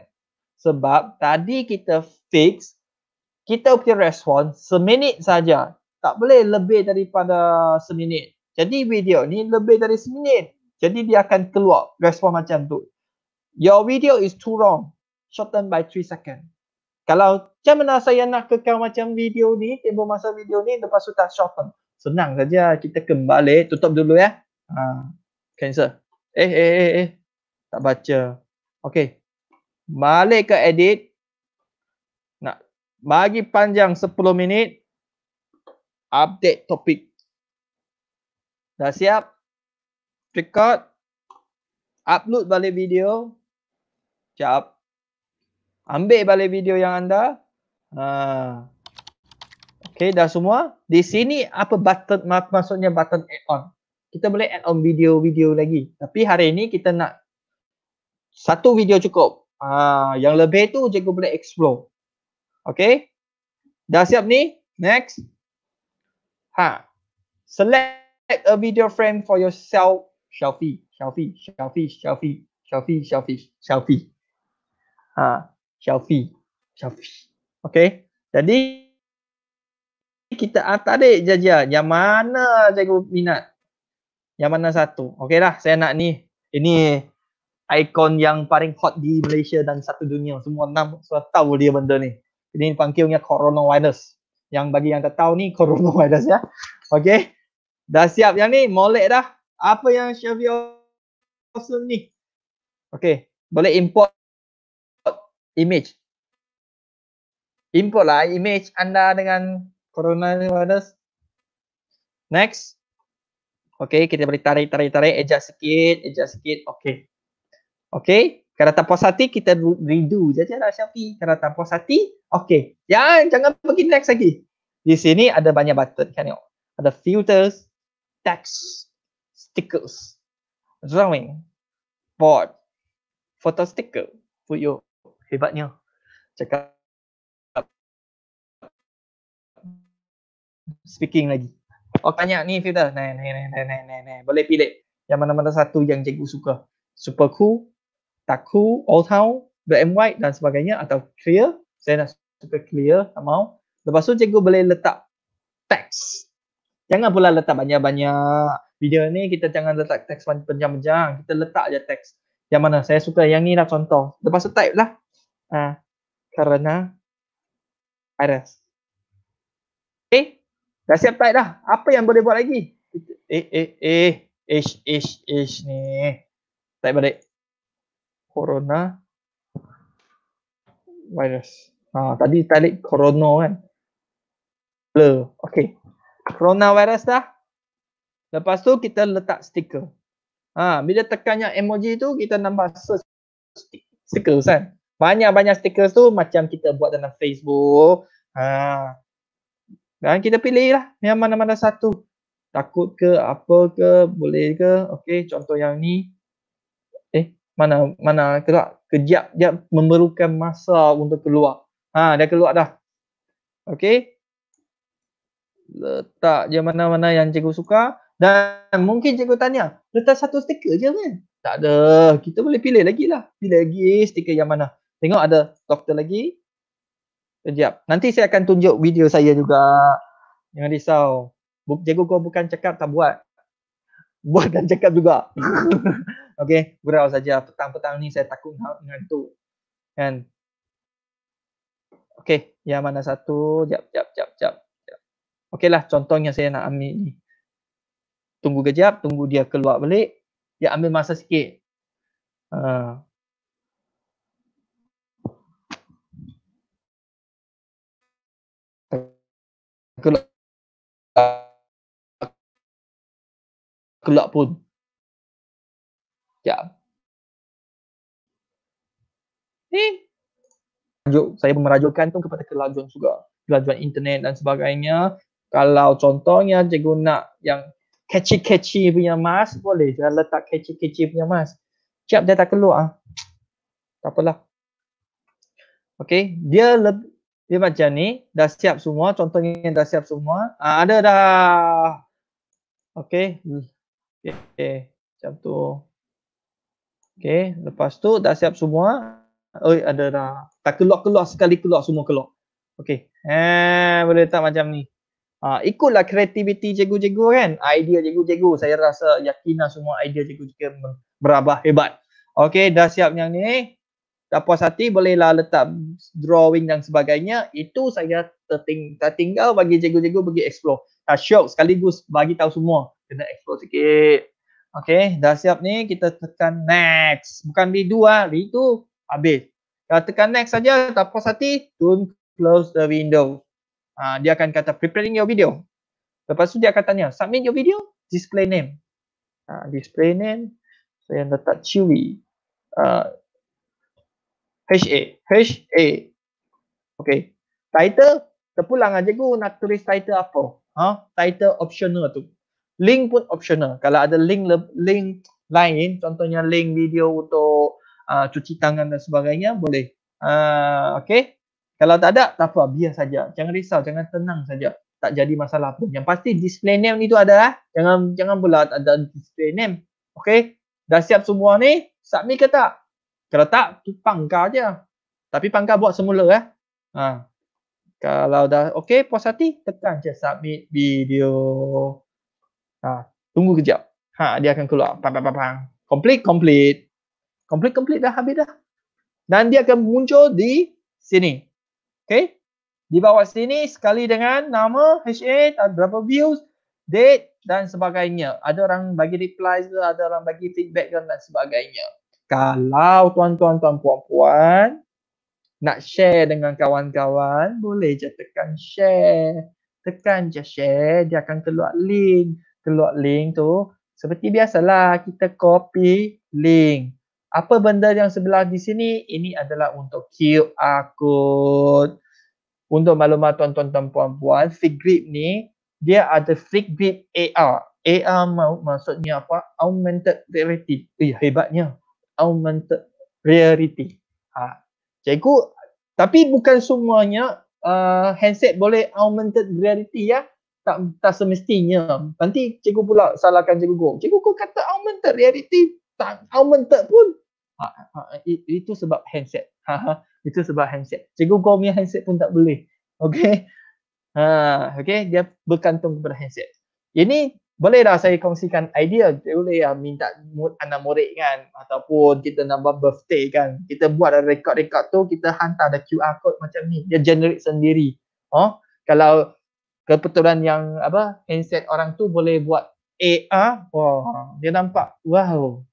Sebab tadi kita fix, kita punya respon seminit saja. Tak boleh lebih daripada seminit. Jadi video ni lebih dari seminit. Jadi dia akan keluar respon macam tu. Your video is too long, shorten by 3 second. Kalau macam mana saya nak kekal macam video ni, tempoh masa video ni lepas tu tak shorten. Senang saja kita kembali, tutup dulu ya. Ha, cancel. Eh, eh, eh, eh. Tak baca. Okay. Balik ke edit. Nak bagi panjang 10 minit. Update topik. Dah siap? Record. Upload balik video. Sekejap. Ambil balik video yang anda. Ha. Okay, dah semua. Di sini apa button, maksudnya button add on kita boleh add on video-video lagi. Tapi hari ini kita nak satu video cukup. Ah, yang lebih tu cikgu boleh explore. Okay. Dah siap ni? Next. Ha. Select a video frame for yourself. Selfie. Selfie. Selfie. Selfie. Selfie. Selfie. Selfie. Ha. Selfie. Selfie. Okay. Jadi kita atarik je je. Yang mana cikgu minat? Yang mana satu? Okey lah, saya nak ni. Ini ikon yang paling hot di Malaysia dan satu dunia. Semua enam semua tahu dia benda ni. Ini panggilnya coronavirus. Yang bagi yang tak tahu ni [LAUGHS] coronavirus ya. Okey. Dah siap yang ni? Molek dah. Apa yang Shelby Olsen ni? Okey. Boleh import image. Import lah image anda dengan coronavirus. Next. Okay, kita boleh tarik, tarik, tarik, adjust sikit, adjust sikit, okay. Okay, kalau tak puas hati, kita redo saja lah Syafiq. Kalau tak puas hati, okay. Ya, jangan pergi next lagi. Di sini ada banyak button kan Ada filters, text, stickers, drawing, board, photo sticker. Put you hebatnya. Cakap. Speaking lagi. Oh banyak ni filter. Nah, nah, nah, nah, nah, nah, nah. Boleh pilih yang mana-mana satu yang cikgu suka. Super cool, tak cool, old town, black and white dan sebagainya atau clear. Saya nak super clear, tak mau. Lepas tu cikgu boleh letak teks. Jangan pula letak banyak-banyak. Video ni kita jangan letak teks panjang-panjang. Kita letak aja teks. Yang mana saya suka yang ni lah contoh. Lepas tu type lah. Ha, kerana virus. Okay. Eh, Dah siap tight dah. Apa yang boleh buat lagi? Eh, eh, eh. Ish, ish, ish ni. Tight balik. Corona virus. Ha, tadi tarik corona kan. Blur. Okay. Corona virus dah. Lepas tu kita letak stiker. Ha, bila tekan yang emoji tu kita nampak stiker kan. Banyak-banyak stiker tu macam kita buat dalam Facebook. Ha, dan kita pilih lah yang mana-mana satu. Takut ke apa ke boleh ke. Okey contoh yang ni. Eh mana mana kerak kejap dia memerlukan masa untuk keluar. Ha dia keluar dah. Okey. Letak je mana-mana yang cikgu suka. Dan mungkin cikgu tanya, letak satu stiker je kan? Tak ada. Kita boleh pilih lagi lah. Pilih lagi stiker yang mana. Tengok ada doktor lagi. Sekejap. Nanti saya akan tunjuk video saya juga. Jangan risau. Buk, Cikgu kau bukan cakap tak buat. [LAUGHS] Buat dan cakap juga. [LAUGHS] Okey, gurau saja. Petang-petang ni saya takut ngantuk. Kan? Okey, yang mana satu? Jap, jap, jap, jap. Okeylah, contohnya saya nak ambil ni. Tunggu kejap, tunggu dia keluar balik. Dia ambil masa sikit. Uh, kelak kelak pun. Ya. Ni. rajuk saya merajukan tu kepada kelajuan juga. Kelajuan internet dan sebagainya. Kalau contohnya cikgu nak yang catchy-catchy punya mas, boleh dia letak catchy-catchy punya mas. Siap dia tak keluar. Tak apalah. Okay, dia lebih dia macam ni dah siap semua contohnya yang dah siap semua uh, ada dah okey okey okay. macam tu okey lepas tu dah siap semua oi ada dah tak keluar-keluar sekali keluar semua keluar okey eh boleh tak macam ni Uh, ikutlah kreativiti cikgu-cikgu kan. Idea cikgu-cikgu. Saya rasa yakinlah semua idea cikgu-cikgu berabah hebat. Okey, dah siap yang ni dah puas hati bolehlah letak drawing dan sebagainya itu saya terting, tertinggal bagi cikgu-cikgu bagi explore dah syok sekaligus bagi tahu semua kena explore sikit Okay, dah siap ni kita tekan next. Bukan di dua di tu 2 habis. Kalau tekan next saja, tak puas hati, don't close the window. Uh, dia akan kata preparing your video. Lepas tu dia akan tanya, submit your video, display name. Uh, display name, saya so, letak Chewy. Ha, HA. HA. Okay. Title. Terpulang lah cikgu nak tulis title apa. Ha? Title optional tu. Link pun optional. Kalau ada link link lain, contohnya link video untuk uh, cuci tangan dan sebagainya, boleh. Uh, okay. Kalau tak ada, tak apa. Biar saja. Jangan risau. Jangan tenang saja. Tak jadi masalah pun. Yang pasti display name ni tu adalah. Jangan jangan pula ada display name. Okay. Dah siap semua ni? Submit ke tak? Kalau tak, tu pangkar je. Lah. Tapi pangkar buat semula eh. Ha. Kalau dah okey, puas hati, tekan je submit video. Ha. Tunggu kejap. Ha, dia akan keluar. Pang, pang, pang, pang. Complete, complete. Complete, complete dah habis dah. Dan dia akan muncul di sini. Okay. Di bawah sini sekali dengan nama, HA, berapa views, date dan sebagainya. Ada orang bagi reply ke, ada orang bagi feedback ke dan sebagainya kalau tuan-tuan dan puan-puan nak share dengan kawan-kawan, boleh je tekan share. Tekan je share, dia akan keluar link. Keluar link tu, seperti biasalah kita copy link. Apa benda yang sebelah di sini? Ini adalah untuk QR code. Untuk maklumat tuan-tuan dan puan-puan, Figrip ni, dia ada Figrip AR. AR maksudnya apa? Augmented Reality. Eh, hebatnya augmented reality. Ha. Cikgu, tapi bukan semuanya uh, handset boleh augmented reality ya. Tak, tak semestinya. Nanti cikgu pula salahkan cikgu go. Cikgu go kata augmented reality, tak augmented pun. Ha, ha, itu sebab handset. Ha, ha, itu sebab handset. Cikgu go punya handset pun tak boleh. Okay. Ha, okay, dia bergantung kepada handset. Ini bolehlah saya kongsikan idea boleh ya minta anak murid kan ataupun kita nak birthday kan kita buat rekod-rekod tu kita hantar ada QR code macam ni dia generate sendiri oh kalau kebetulan yang apa handset orang tu boleh buat AR wow dia nampak wow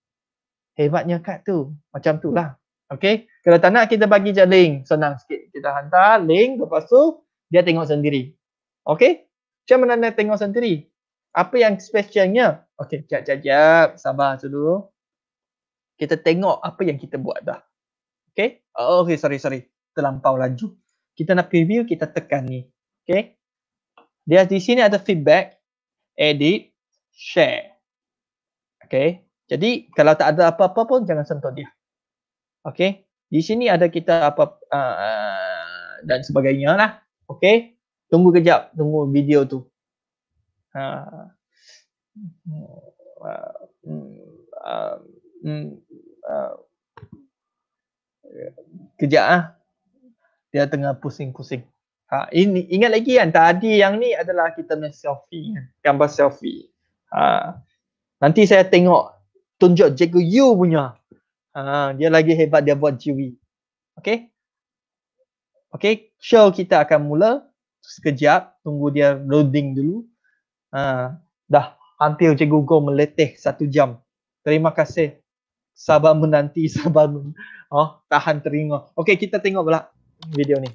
hebatnya kad tu macam tu lah okay kalau tak nak kita bagi je link senang sikit kita hantar link lepas tu dia tengok sendiri okay macam mana nak tengok sendiri apa yang specialnya? Okey, jap, jap, jap. Sabar dulu. Kita tengok apa yang kita buat dah. Okey? Oh, okey, sorry, sorry. Terlampau laju. Kita nak preview, kita tekan ni. Okey? Dia di sini ada feedback, edit, share. Okey? Jadi, kalau tak ada apa-apa pun, jangan sentuh dia. Okey? Di sini ada kita apa uh, dan sebagainya lah. Okey? Tunggu kejap, tunggu video tu. Ha. kejap ah dia tengah pusing-pusing ha ini ingat lagi kan tadi yang ni adalah kita nak selfie kan gambar selfie ha nanti saya tengok tunjuk Jack you punya ha dia lagi hebat dia buat jiwi okey okey show kita akan mula sekejap tunggu dia loading dulu Ha, dah hampir Cikgu Gong meletih satu jam. Terima kasih. Sabar menanti, [LAUGHS] sabar men- oh, tahan teringa. Okey, kita tengok pula video ni.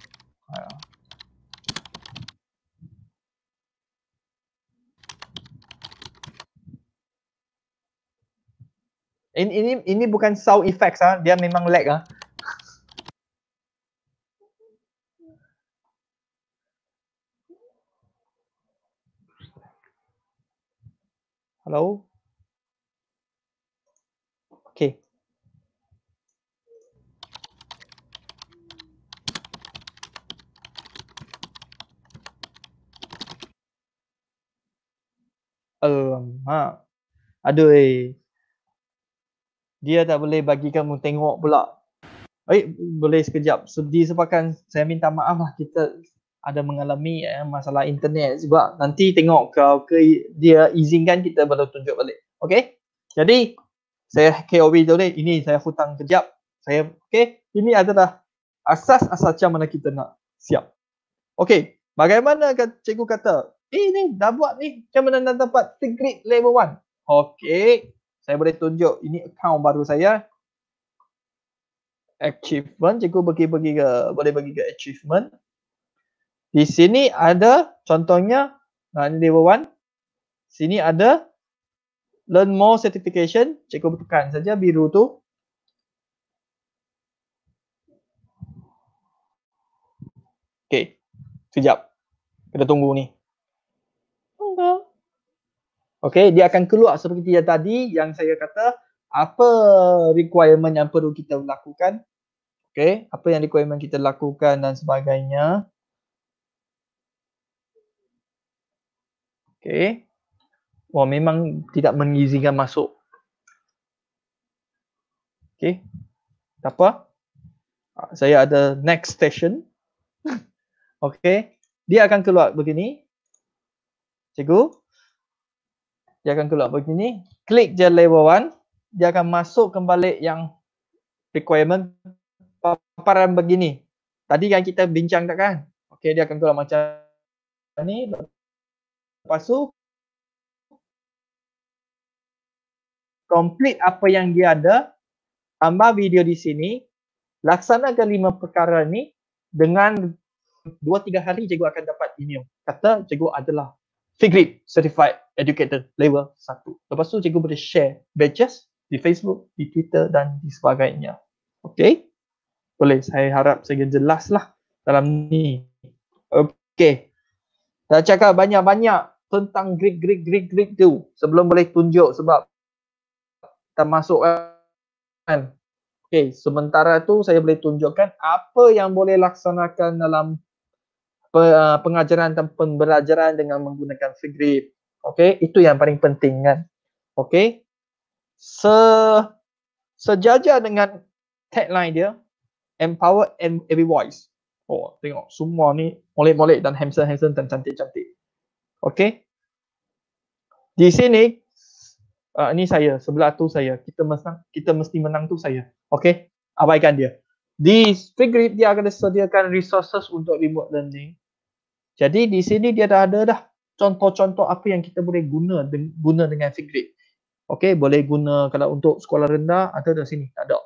Ini ini ini bukan sound effects ah, dia memang lag ah. Hello? Okay. Alamak. Aduh eh. Dia tak boleh bagi kamu tengok pula. Eh, boleh sekejap. Sedih sepakan. Saya minta maaf lah. Kita ada mengalami eh, masalah internet sebab nanti tengok kau ke, dia izinkan kita baru tunjuk balik. Okey? Jadi saya KOB dulu Ini saya hutang kejap. Saya okey. Ini adalah asas-asas macam mana kita nak siap. Okey. Bagaimana cikgu kata? Eh ni dah buat ni. Macam mana nak dapat degree level 1? Okey. Saya boleh tunjuk ini account baru saya. Achievement. Cikgu bagi-bagi ke boleh bagi ke achievement. Di sini ada contohnya uh, ini level 1. Sini ada learn more certification, cikgu tekan saja biru tu. Okey. Sekejap. Kita tunggu ni. Tunggu. Okey, dia akan keluar seperti yang tadi yang saya kata apa requirement yang perlu kita lakukan. Okey, apa yang requirement kita lakukan dan sebagainya. Okay. Wah, memang tidak mengizinkan masuk. Okay. Tak apa. Ah, saya ada next station. [LAUGHS] Okay. Dia akan keluar begini. Cikgu. Dia akan keluar begini. Klik je level 1. Dia akan masuk kembali yang requirement paparan begini. Tadi kan kita bincang tak kan? Okay, dia akan keluar macam ni. Lepas tu complete apa yang dia ada, tambah video di sini, laksanakan lima perkara ni dengan dua tiga hari cikgu akan dapat email. Kata cikgu adalah Figrip Certified Educator Level 1. Lepas tu cikgu boleh share badges di Facebook, di Twitter dan di sebagainya. Okay? Boleh, saya harap saya jelas lah dalam ni. Okay. Dah cakap banyak-banyak tentang Greek Greek Greek Greek tu sebelum boleh tunjuk sebab tak masuk kan. Okay, sementara tu saya boleh tunjukkan apa yang boleh laksanakan dalam pe, uh, pengajaran dan pembelajaran dengan menggunakan Greek. Okay, itu yang paling penting kan. Okay, se sejajar dengan tagline dia empower and every voice. Oh, tengok semua ni molek-molek dan handsome-handsome dan cantik-cantik. Okay, di sini uh, ni saya sebelah tu saya kita menang kita mesti menang tu saya okay? abaikan dia di Figrip dia akan sediakan resources untuk remote learning jadi di sini dia dah ada dah contoh-contoh apa yang kita boleh guna de- guna dengan Figrip Okay, boleh guna kalau untuk sekolah rendah atau di sini tak ada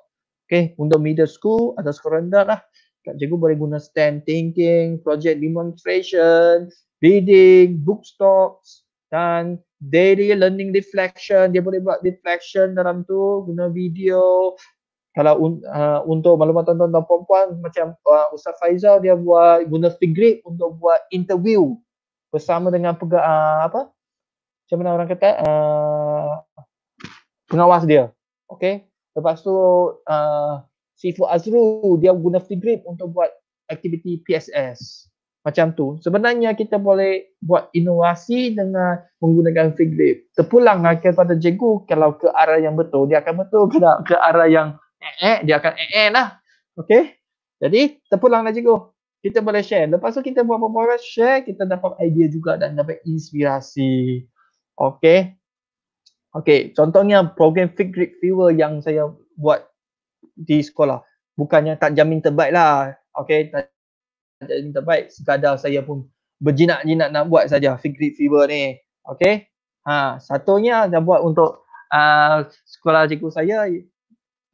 Okay, untuk middle school atau sekolah rendah lah Kak Cikgu boleh guna stand thinking, project demonstration, reading, bookstops dan daily learning reflection dia boleh buat reflection dalam tu guna video kalau un, uh, untuk maklumat tuan-tuan dan puan-puan macam uh, Ustaz Faizal dia buat guna figrip untuk buat interview bersama dengan pegawai uh, apa macam mana orang kata uh, pengawas dia okey lepas tu uh, Sifu Azru dia guna figrip untuk buat aktiviti PSS macam tu sebenarnya kita boleh buat inovasi dengan menggunakan figlip terpulang lah kepada cikgu kalau ke arah yang betul dia akan betul ke [LAUGHS] ke arah yang eh, eh dia akan eh, eh lah okey jadi terpulanglah cikgu kita boleh share lepas tu kita buat beberapa share kita dapat idea juga dan dapat inspirasi okey okey contohnya program figlip viewer yang saya buat di sekolah bukannya tak jamin terbaik lah okey jadi terbaik sekadar saya pun berjinak-jinak nak buat saja fikri fever ni okey ha satunya saya buat untuk uh, sekolah cikgu saya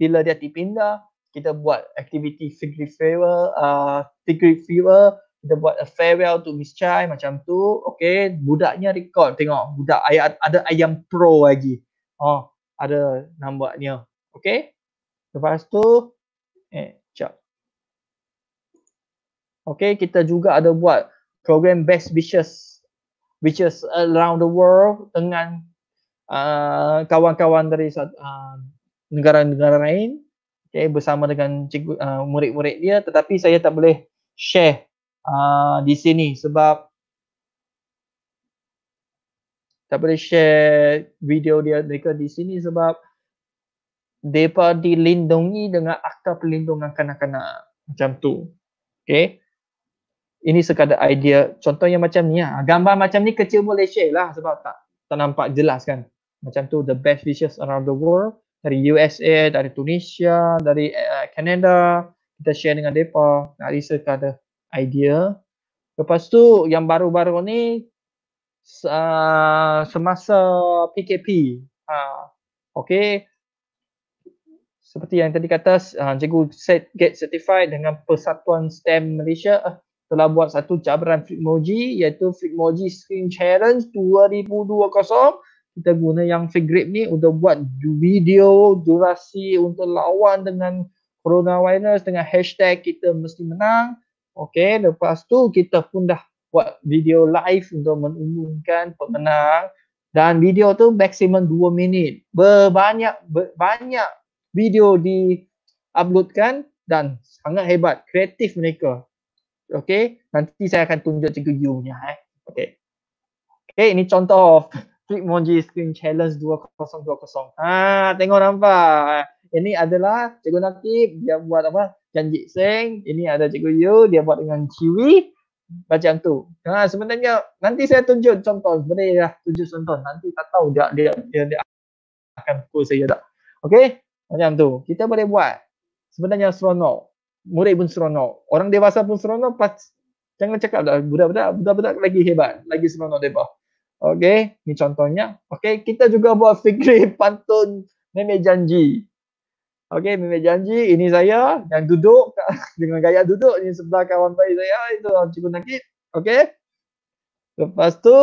bila dia dipindah kita buat aktiviti fikri fever uh, ah, fikri fever kita buat a farewell to Miss Chai macam tu okey budaknya record tengok budak ayat ada ayam pro lagi oh ada nampaknya okey lepas tu eh Okay, kita juga ada buat program Best Beaches Beaches around the world dengan uh, kawan-kawan dari uh, negara-negara lain okay, bersama dengan cikgu, uh, murid-murid dia tetapi saya tak boleh share uh, di sini sebab tak boleh share video dia mereka di sini sebab mereka dilindungi dengan akta pelindungan kanak-kanak macam tu okay ini sekadar idea contoh yang macam ni lah. gambar macam ni kecil boleh share lah sebab tak tak nampak jelas kan macam tu the best dishes around the world dari USA dari Tunisia dari uh, Canada kita share dengan depa nak risa kata idea lepas tu yang baru-baru ni uh, semasa PKP uh, ha, okay seperti yang tadi kata uh, cikgu set get certified dengan persatuan stem Malaysia uh, telah buat satu cabaran Figmoji iaitu Figmoji Screen Challenge 2020. Kita guna yang Figrip ni untuk buat video durasi untuk lawan dengan coronavirus dengan hashtag kita mesti menang. Okey, lepas tu kita pun dah buat video live untuk mengumumkan pemenang dan video tu maksimum 2 minit. Berbanyak ber, banyak video di uploadkan dan sangat hebat kreatif mereka Okay, nanti saya akan tunjuk juga you-nya. Eh. Okay. Okay, ini contoh of Clickmonji Screen Challenge 2020. Ha, tengok nampak. Ini adalah Cikgu Nakib, dia buat apa? Janji Seng. Ini ada Cikgu Yu, dia buat dengan Chiwi. Macam tu. Ha, sebenarnya nanti saya tunjuk contoh. Boleh lah tunjuk contoh. Nanti tak tahu dia, dia, dia, dia akan pukul saya tak. Okay, macam tu. Kita boleh buat. Sebenarnya seronok murid pun seronok. Orang dewasa pun seronok. Pas, jangan cakap dah budak-budak, budak-budak lagi hebat, lagi seronok mereka. Okey, ni contohnya. Okey, kita juga buat figure [LAUGHS] pantun meme janji. Okey, meme janji ini saya yang duduk [LAUGHS] dengan gaya duduk ni sebelah kawan baik saya itu Cikgu Nakit. Okey. Lepas tu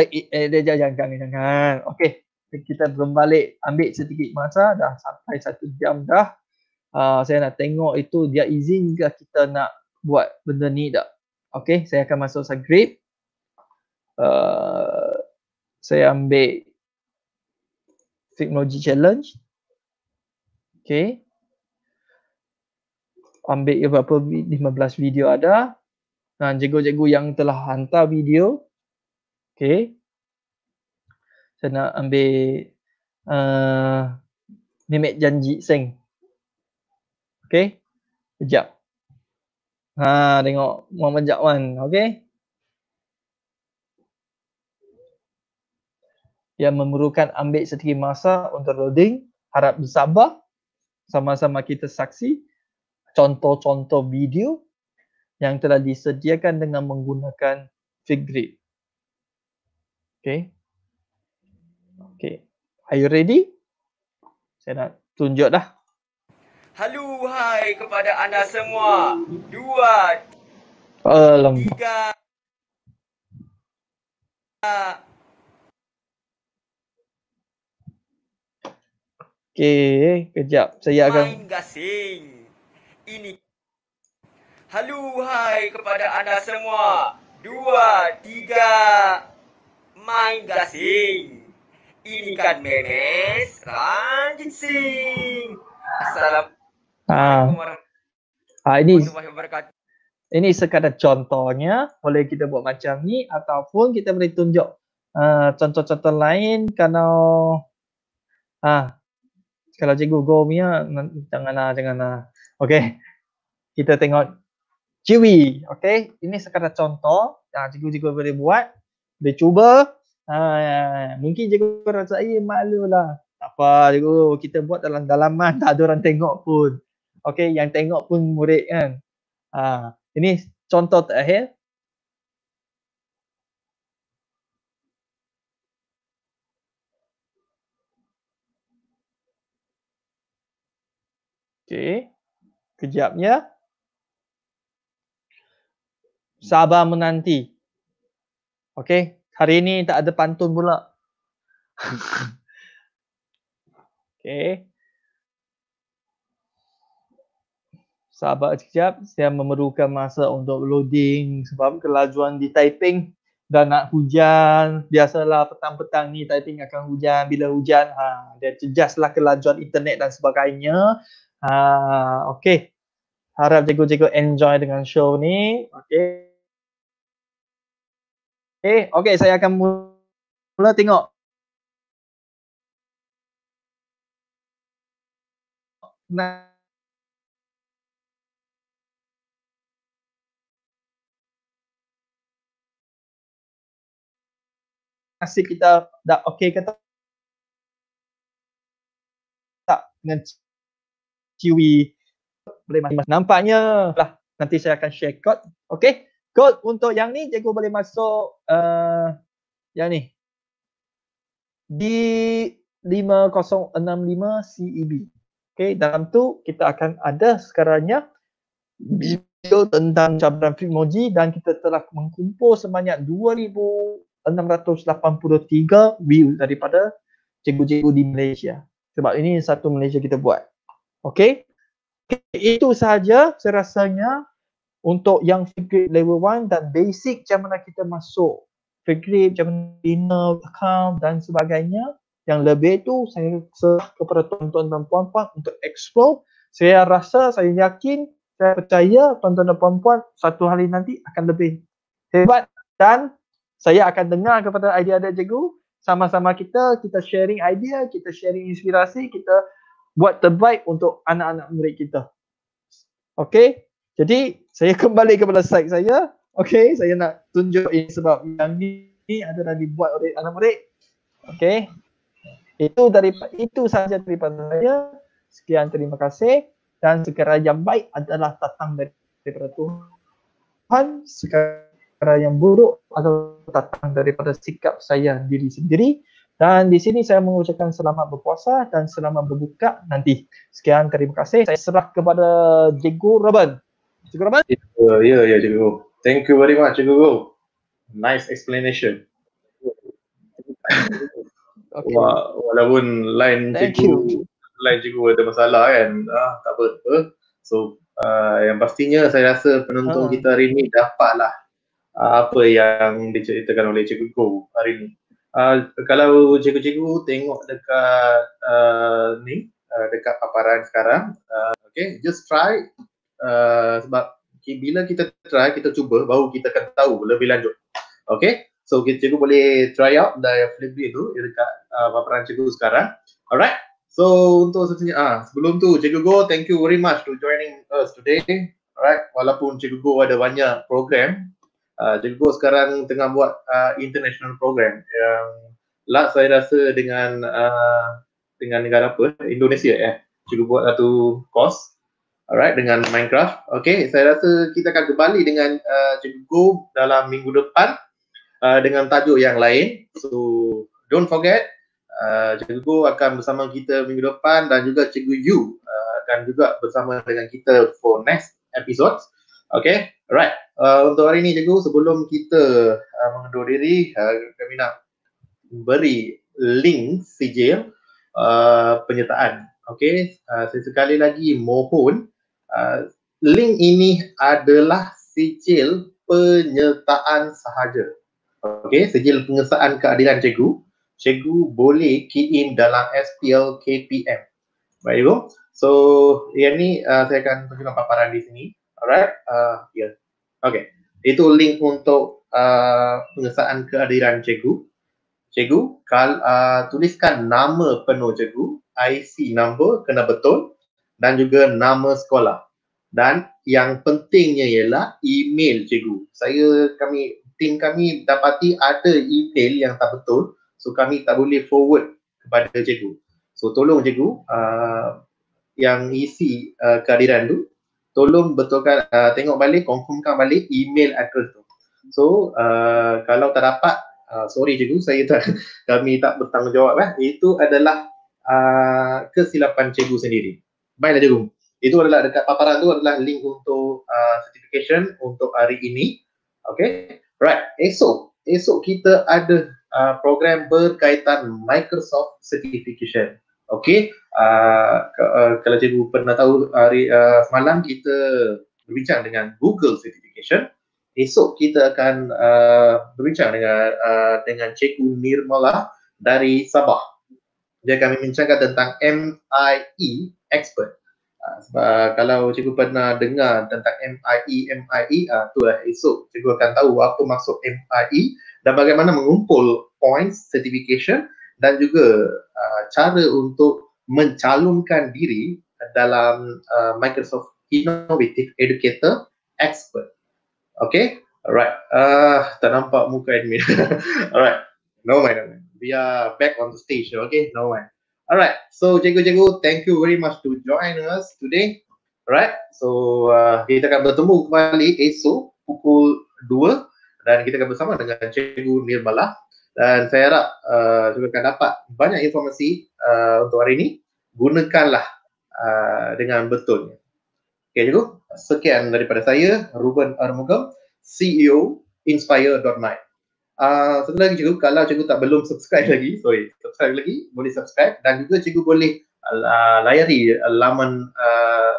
eh, eh, eh dia jangan jangan jangan. Okey, kita belum balik. Ambil sedikit masa dah sampai satu jam dah. Ah, saya nak tengok itu dia izinkah kita nak buat benda ni tak. Okay, saya akan masuk subscribe, Uh, saya ambil teknologi challenge. Okay. Ambil beberapa 15 video ada. Dan nah, cikgu-cikgu yang telah hantar video. Okay. Saya nak ambil uh, ah, mimik janji seng. Okay. Sekejap. Ha, tengok Muhammad Jakwan. Okay. Yang memerlukan ambil setiap masa untuk loading. Harap bersabar. Sama-sama kita saksi. Contoh-contoh video yang telah disediakan dengan menggunakan Figgrid. Okay. Okay. Are you ready? Saya nak tunjuk dah. Halo hai kepada anda semua. Dua. Alam. Tiga. Okey, kejap. Saya akan main gasing. Ini. Halo hai kepada anda semua. Dua, tiga. Main gasing. Ini kan memes Ranjit Singh. Assalamualaikum. Ah. Ah ini ini sekadar contohnya boleh kita buat macam ni ataupun kita boleh tunjuk uh, contoh-contoh lain kalau ah kalau cikgu go punya janganlah janganlah. Okey. Kita tengok Cui, okey. Ini sekadar contoh. Ah uh, cikgu-cikgu boleh buat. Boleh cuba. uh, mungkin cikgu rasa eh malulah. Tak apa cikgu kita buat dalam dalaman tak ada orang tengok pun. Okey, yang tengok pun murid kan. Ha, ini contoh terakhir. Okey. kejapnya, Sabar menanti. Okey, hari ini tak ada pantun pula. [LAUGHS] Okey. sahabat sekejap saya memerlukan masa untuk loading sebab kelajuan di typing dan nak hujan biasalah petang-petang ni typing akan hujan bila hujan ha, dia terjejaslah kelajuan internet dan sebagainya ha, ok harap jago-jago enjoy dengan show ni ok ok, eh, okay saya akan mula tengok nah. nasib kita dah okey ke tak tak dengan Qiwi boleh masuk nampaknya lah nanti saya akan share code okey code untuk yang ni cikgu boleh masuk uh, yang ni di 5065 CEB okey dalam tu kita akan ada sekarangnya video tentang cabaran Fibmoji dan kita telah mengkumpul sebanyak 683 view daripada cikgu-cikgu di Malaysia. Sebab ini satu Malaysia kita buat. Okay. okay. Itu sahaja saya rasanya untuk yang figure level 1 dan basic macam mana kita masuk figure macam mana bina account dan sebagainya. Yang lebih tu saya serah kepada tuan-tuan dan puan-puan untuk explore. Saya rasa, saya yakin, saya percaya tuan-tuan dan puan-puan satu hari nanti akan lebih hebat dan saya akan dengar kepada idea-idea cikgu sama-sama kita kita sharing idea kita sharing inspirasi kita buat terbaik untuk anak-anak murid kita Okay. jadi saya [LAUGHS] kembali kepada slide saya Okay. saya nak tunjuk ini sebab yang ini adalah dibuat oleh anak murid Okay. itu dari itu saja daripada saya sekian terima kasih dan segera jam baik adalah datang dari daripada Tuhan sekarang perkara yang buruk atau datang daripada sikap saya diri sendiri dan di sini saya mengucapkan selamat berpuasa dan selamat berbuka nanti. Sekian terima kasih. Saya serah kepada Cikgu Raban. Cikgu Raban? Ya, yeah, ya, yeah, yeah, Cikgu. Thank you very much, Cikgu. Nice explanation. [LAUGHS] okay. Wah, walaupun lain Thank Cikgu, you. Cikgu ada masalah kan. Ah, tak apa. So, uh, yang pastinya saya rasa penonton uh. kita hari ini dapatlah Ah, apa yang diceritakan oleh Cikgu Go hari ni. Uh, kalau cikgu-cikgu tengok dekat uh, ni, uh, dekat paparan sekarang, uh, okay, just try uh, sebab bila kita try, kita cuba, baru kita akan tahu lebih lanjut. Okay, so okay, cikgu boleh try out dari flip-flip tu dekat uh, paparan cikgu sekarang. Alright, so untuk sebenarnya, uh, sebelum tu, cikgu Go, thank you very much to joining us today. Alright, walaupun cikgu Go ada banyak program, Ah, Jego sekarang tengah buat uh, international program yang lah saya rasa dengan uh, dengan negara apa Indonesia eh cuba buat satu course alright dengan Minecraft okay saya rasa kita akan kembali dengan Jego uh, dalam minggu depan uh, dengan tajuk yang lain so don't forget uh, Jego akan bersama kita minggu depan dan juga Cikgu Yu uh, akan juga bersama dengan kita for next episode Okay, alright. Uh, untuk hari ini cikgu, sebelum kita uh, mengundur diri, uh, kami nak beri link sijil uh, penyertaan. Okay, uh, saya sekali lagi mohon uh, link ini adalah sijil penyertaan sahaja. Okay, sijil pengesahan keadilan cikgu. Cikgu boleh key in dalam SPL KPM. Baik, cikgu. So, yang ni uh, saya akan tunjukkan paparan di sini. Alright, uh, yeah. Okay, itu link untuk uh, pengesahan kehadiran cikgu. Cikgu, kal, uh, tuliskan nama penuh cikgu, IC number kena betul dan juga nama sekolah. Dan yang pentingnya ialah email cikgu. Saya, kami, tim kami dapati ada email yang tak betul. So, kami tak boleh forward kepada cikgu. So, tolong cikgu uh, yang isi uh, kehadiran tu tolong betulkan uh, tengok balik confirmkan balik email address tu so uh, kalau tak dapat uh, sorry cikgu saya tak [LAUGHS] kami tak bertanggungjawab eh. itu adalah uh, kesilapan cikgu sendiri baiklah cikgu itu adalah dekat paparan tu adalah link untuk uh, certification untuk hari ini okay right esok esok kita ada uh, program berkaitan Microsoft certification Okey, uh, uh, kalau cikgu pernah tahu hari uh, malam kita berbincang dengan Google Certification. Esok kita akan uh, berbincang dengan uh, dengan cikgu Nirmala dari Sabah. Dia akan membincangkan tentang MIE Expert. Uh, sebab uh, kalau cikgu pernah dengar tentang MIE, MIE, uh, tu lah esok cikgu akan tahu apa maksud MIE dan bagaimana mengumpul points, certification dan juga uh, cara untuk mencalonkan diri dalam uh, Microsoft Innovative Educator Expert. Okay, alright. Uh, tak nampak muka admin. [LAUGHS] alright, no mind, no mind. We are back on the stage, okay? No mind. Alright, so cikgu-cikgu, thank you very much to join us today. Alright, so uh, kita akan bertemu kembali esok pukul 2 dan kita akan bersama dengan Cikgu Nirmala dan saya harap uh, juga akan dapat banyak informasi uh, untuk hari ini gunakanlah uh, dengan betul okey cikgu sekian daripada saya Ruben Armugam CEO inspire.my Uh, satu lagi cikgu, kalau cikgu tak belum subscribe [LAUGHS] lagi, sorry, subscribe lagi, boleh subscribe dan juga cikgu boleh uh, layari laman uh,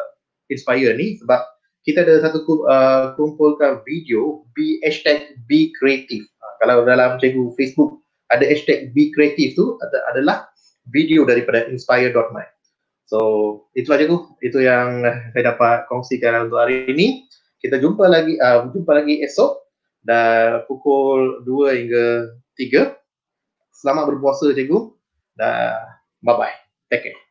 Inspire ni sebab kita ada satu uh, kumpulkan video, #becreative kalau dalam cikgu Facebook ada hashtag be creative tu ada, adalah video daripada inspire.my. So, itu aja tu. Itu yang saya dapat kongsikan untuk hari ini. Kita jumpa lagi uh, jumpa lagi esok dah pukul 2 hingga 3. Selamat berpuasa cikgu. Dah bye-bye. Take care.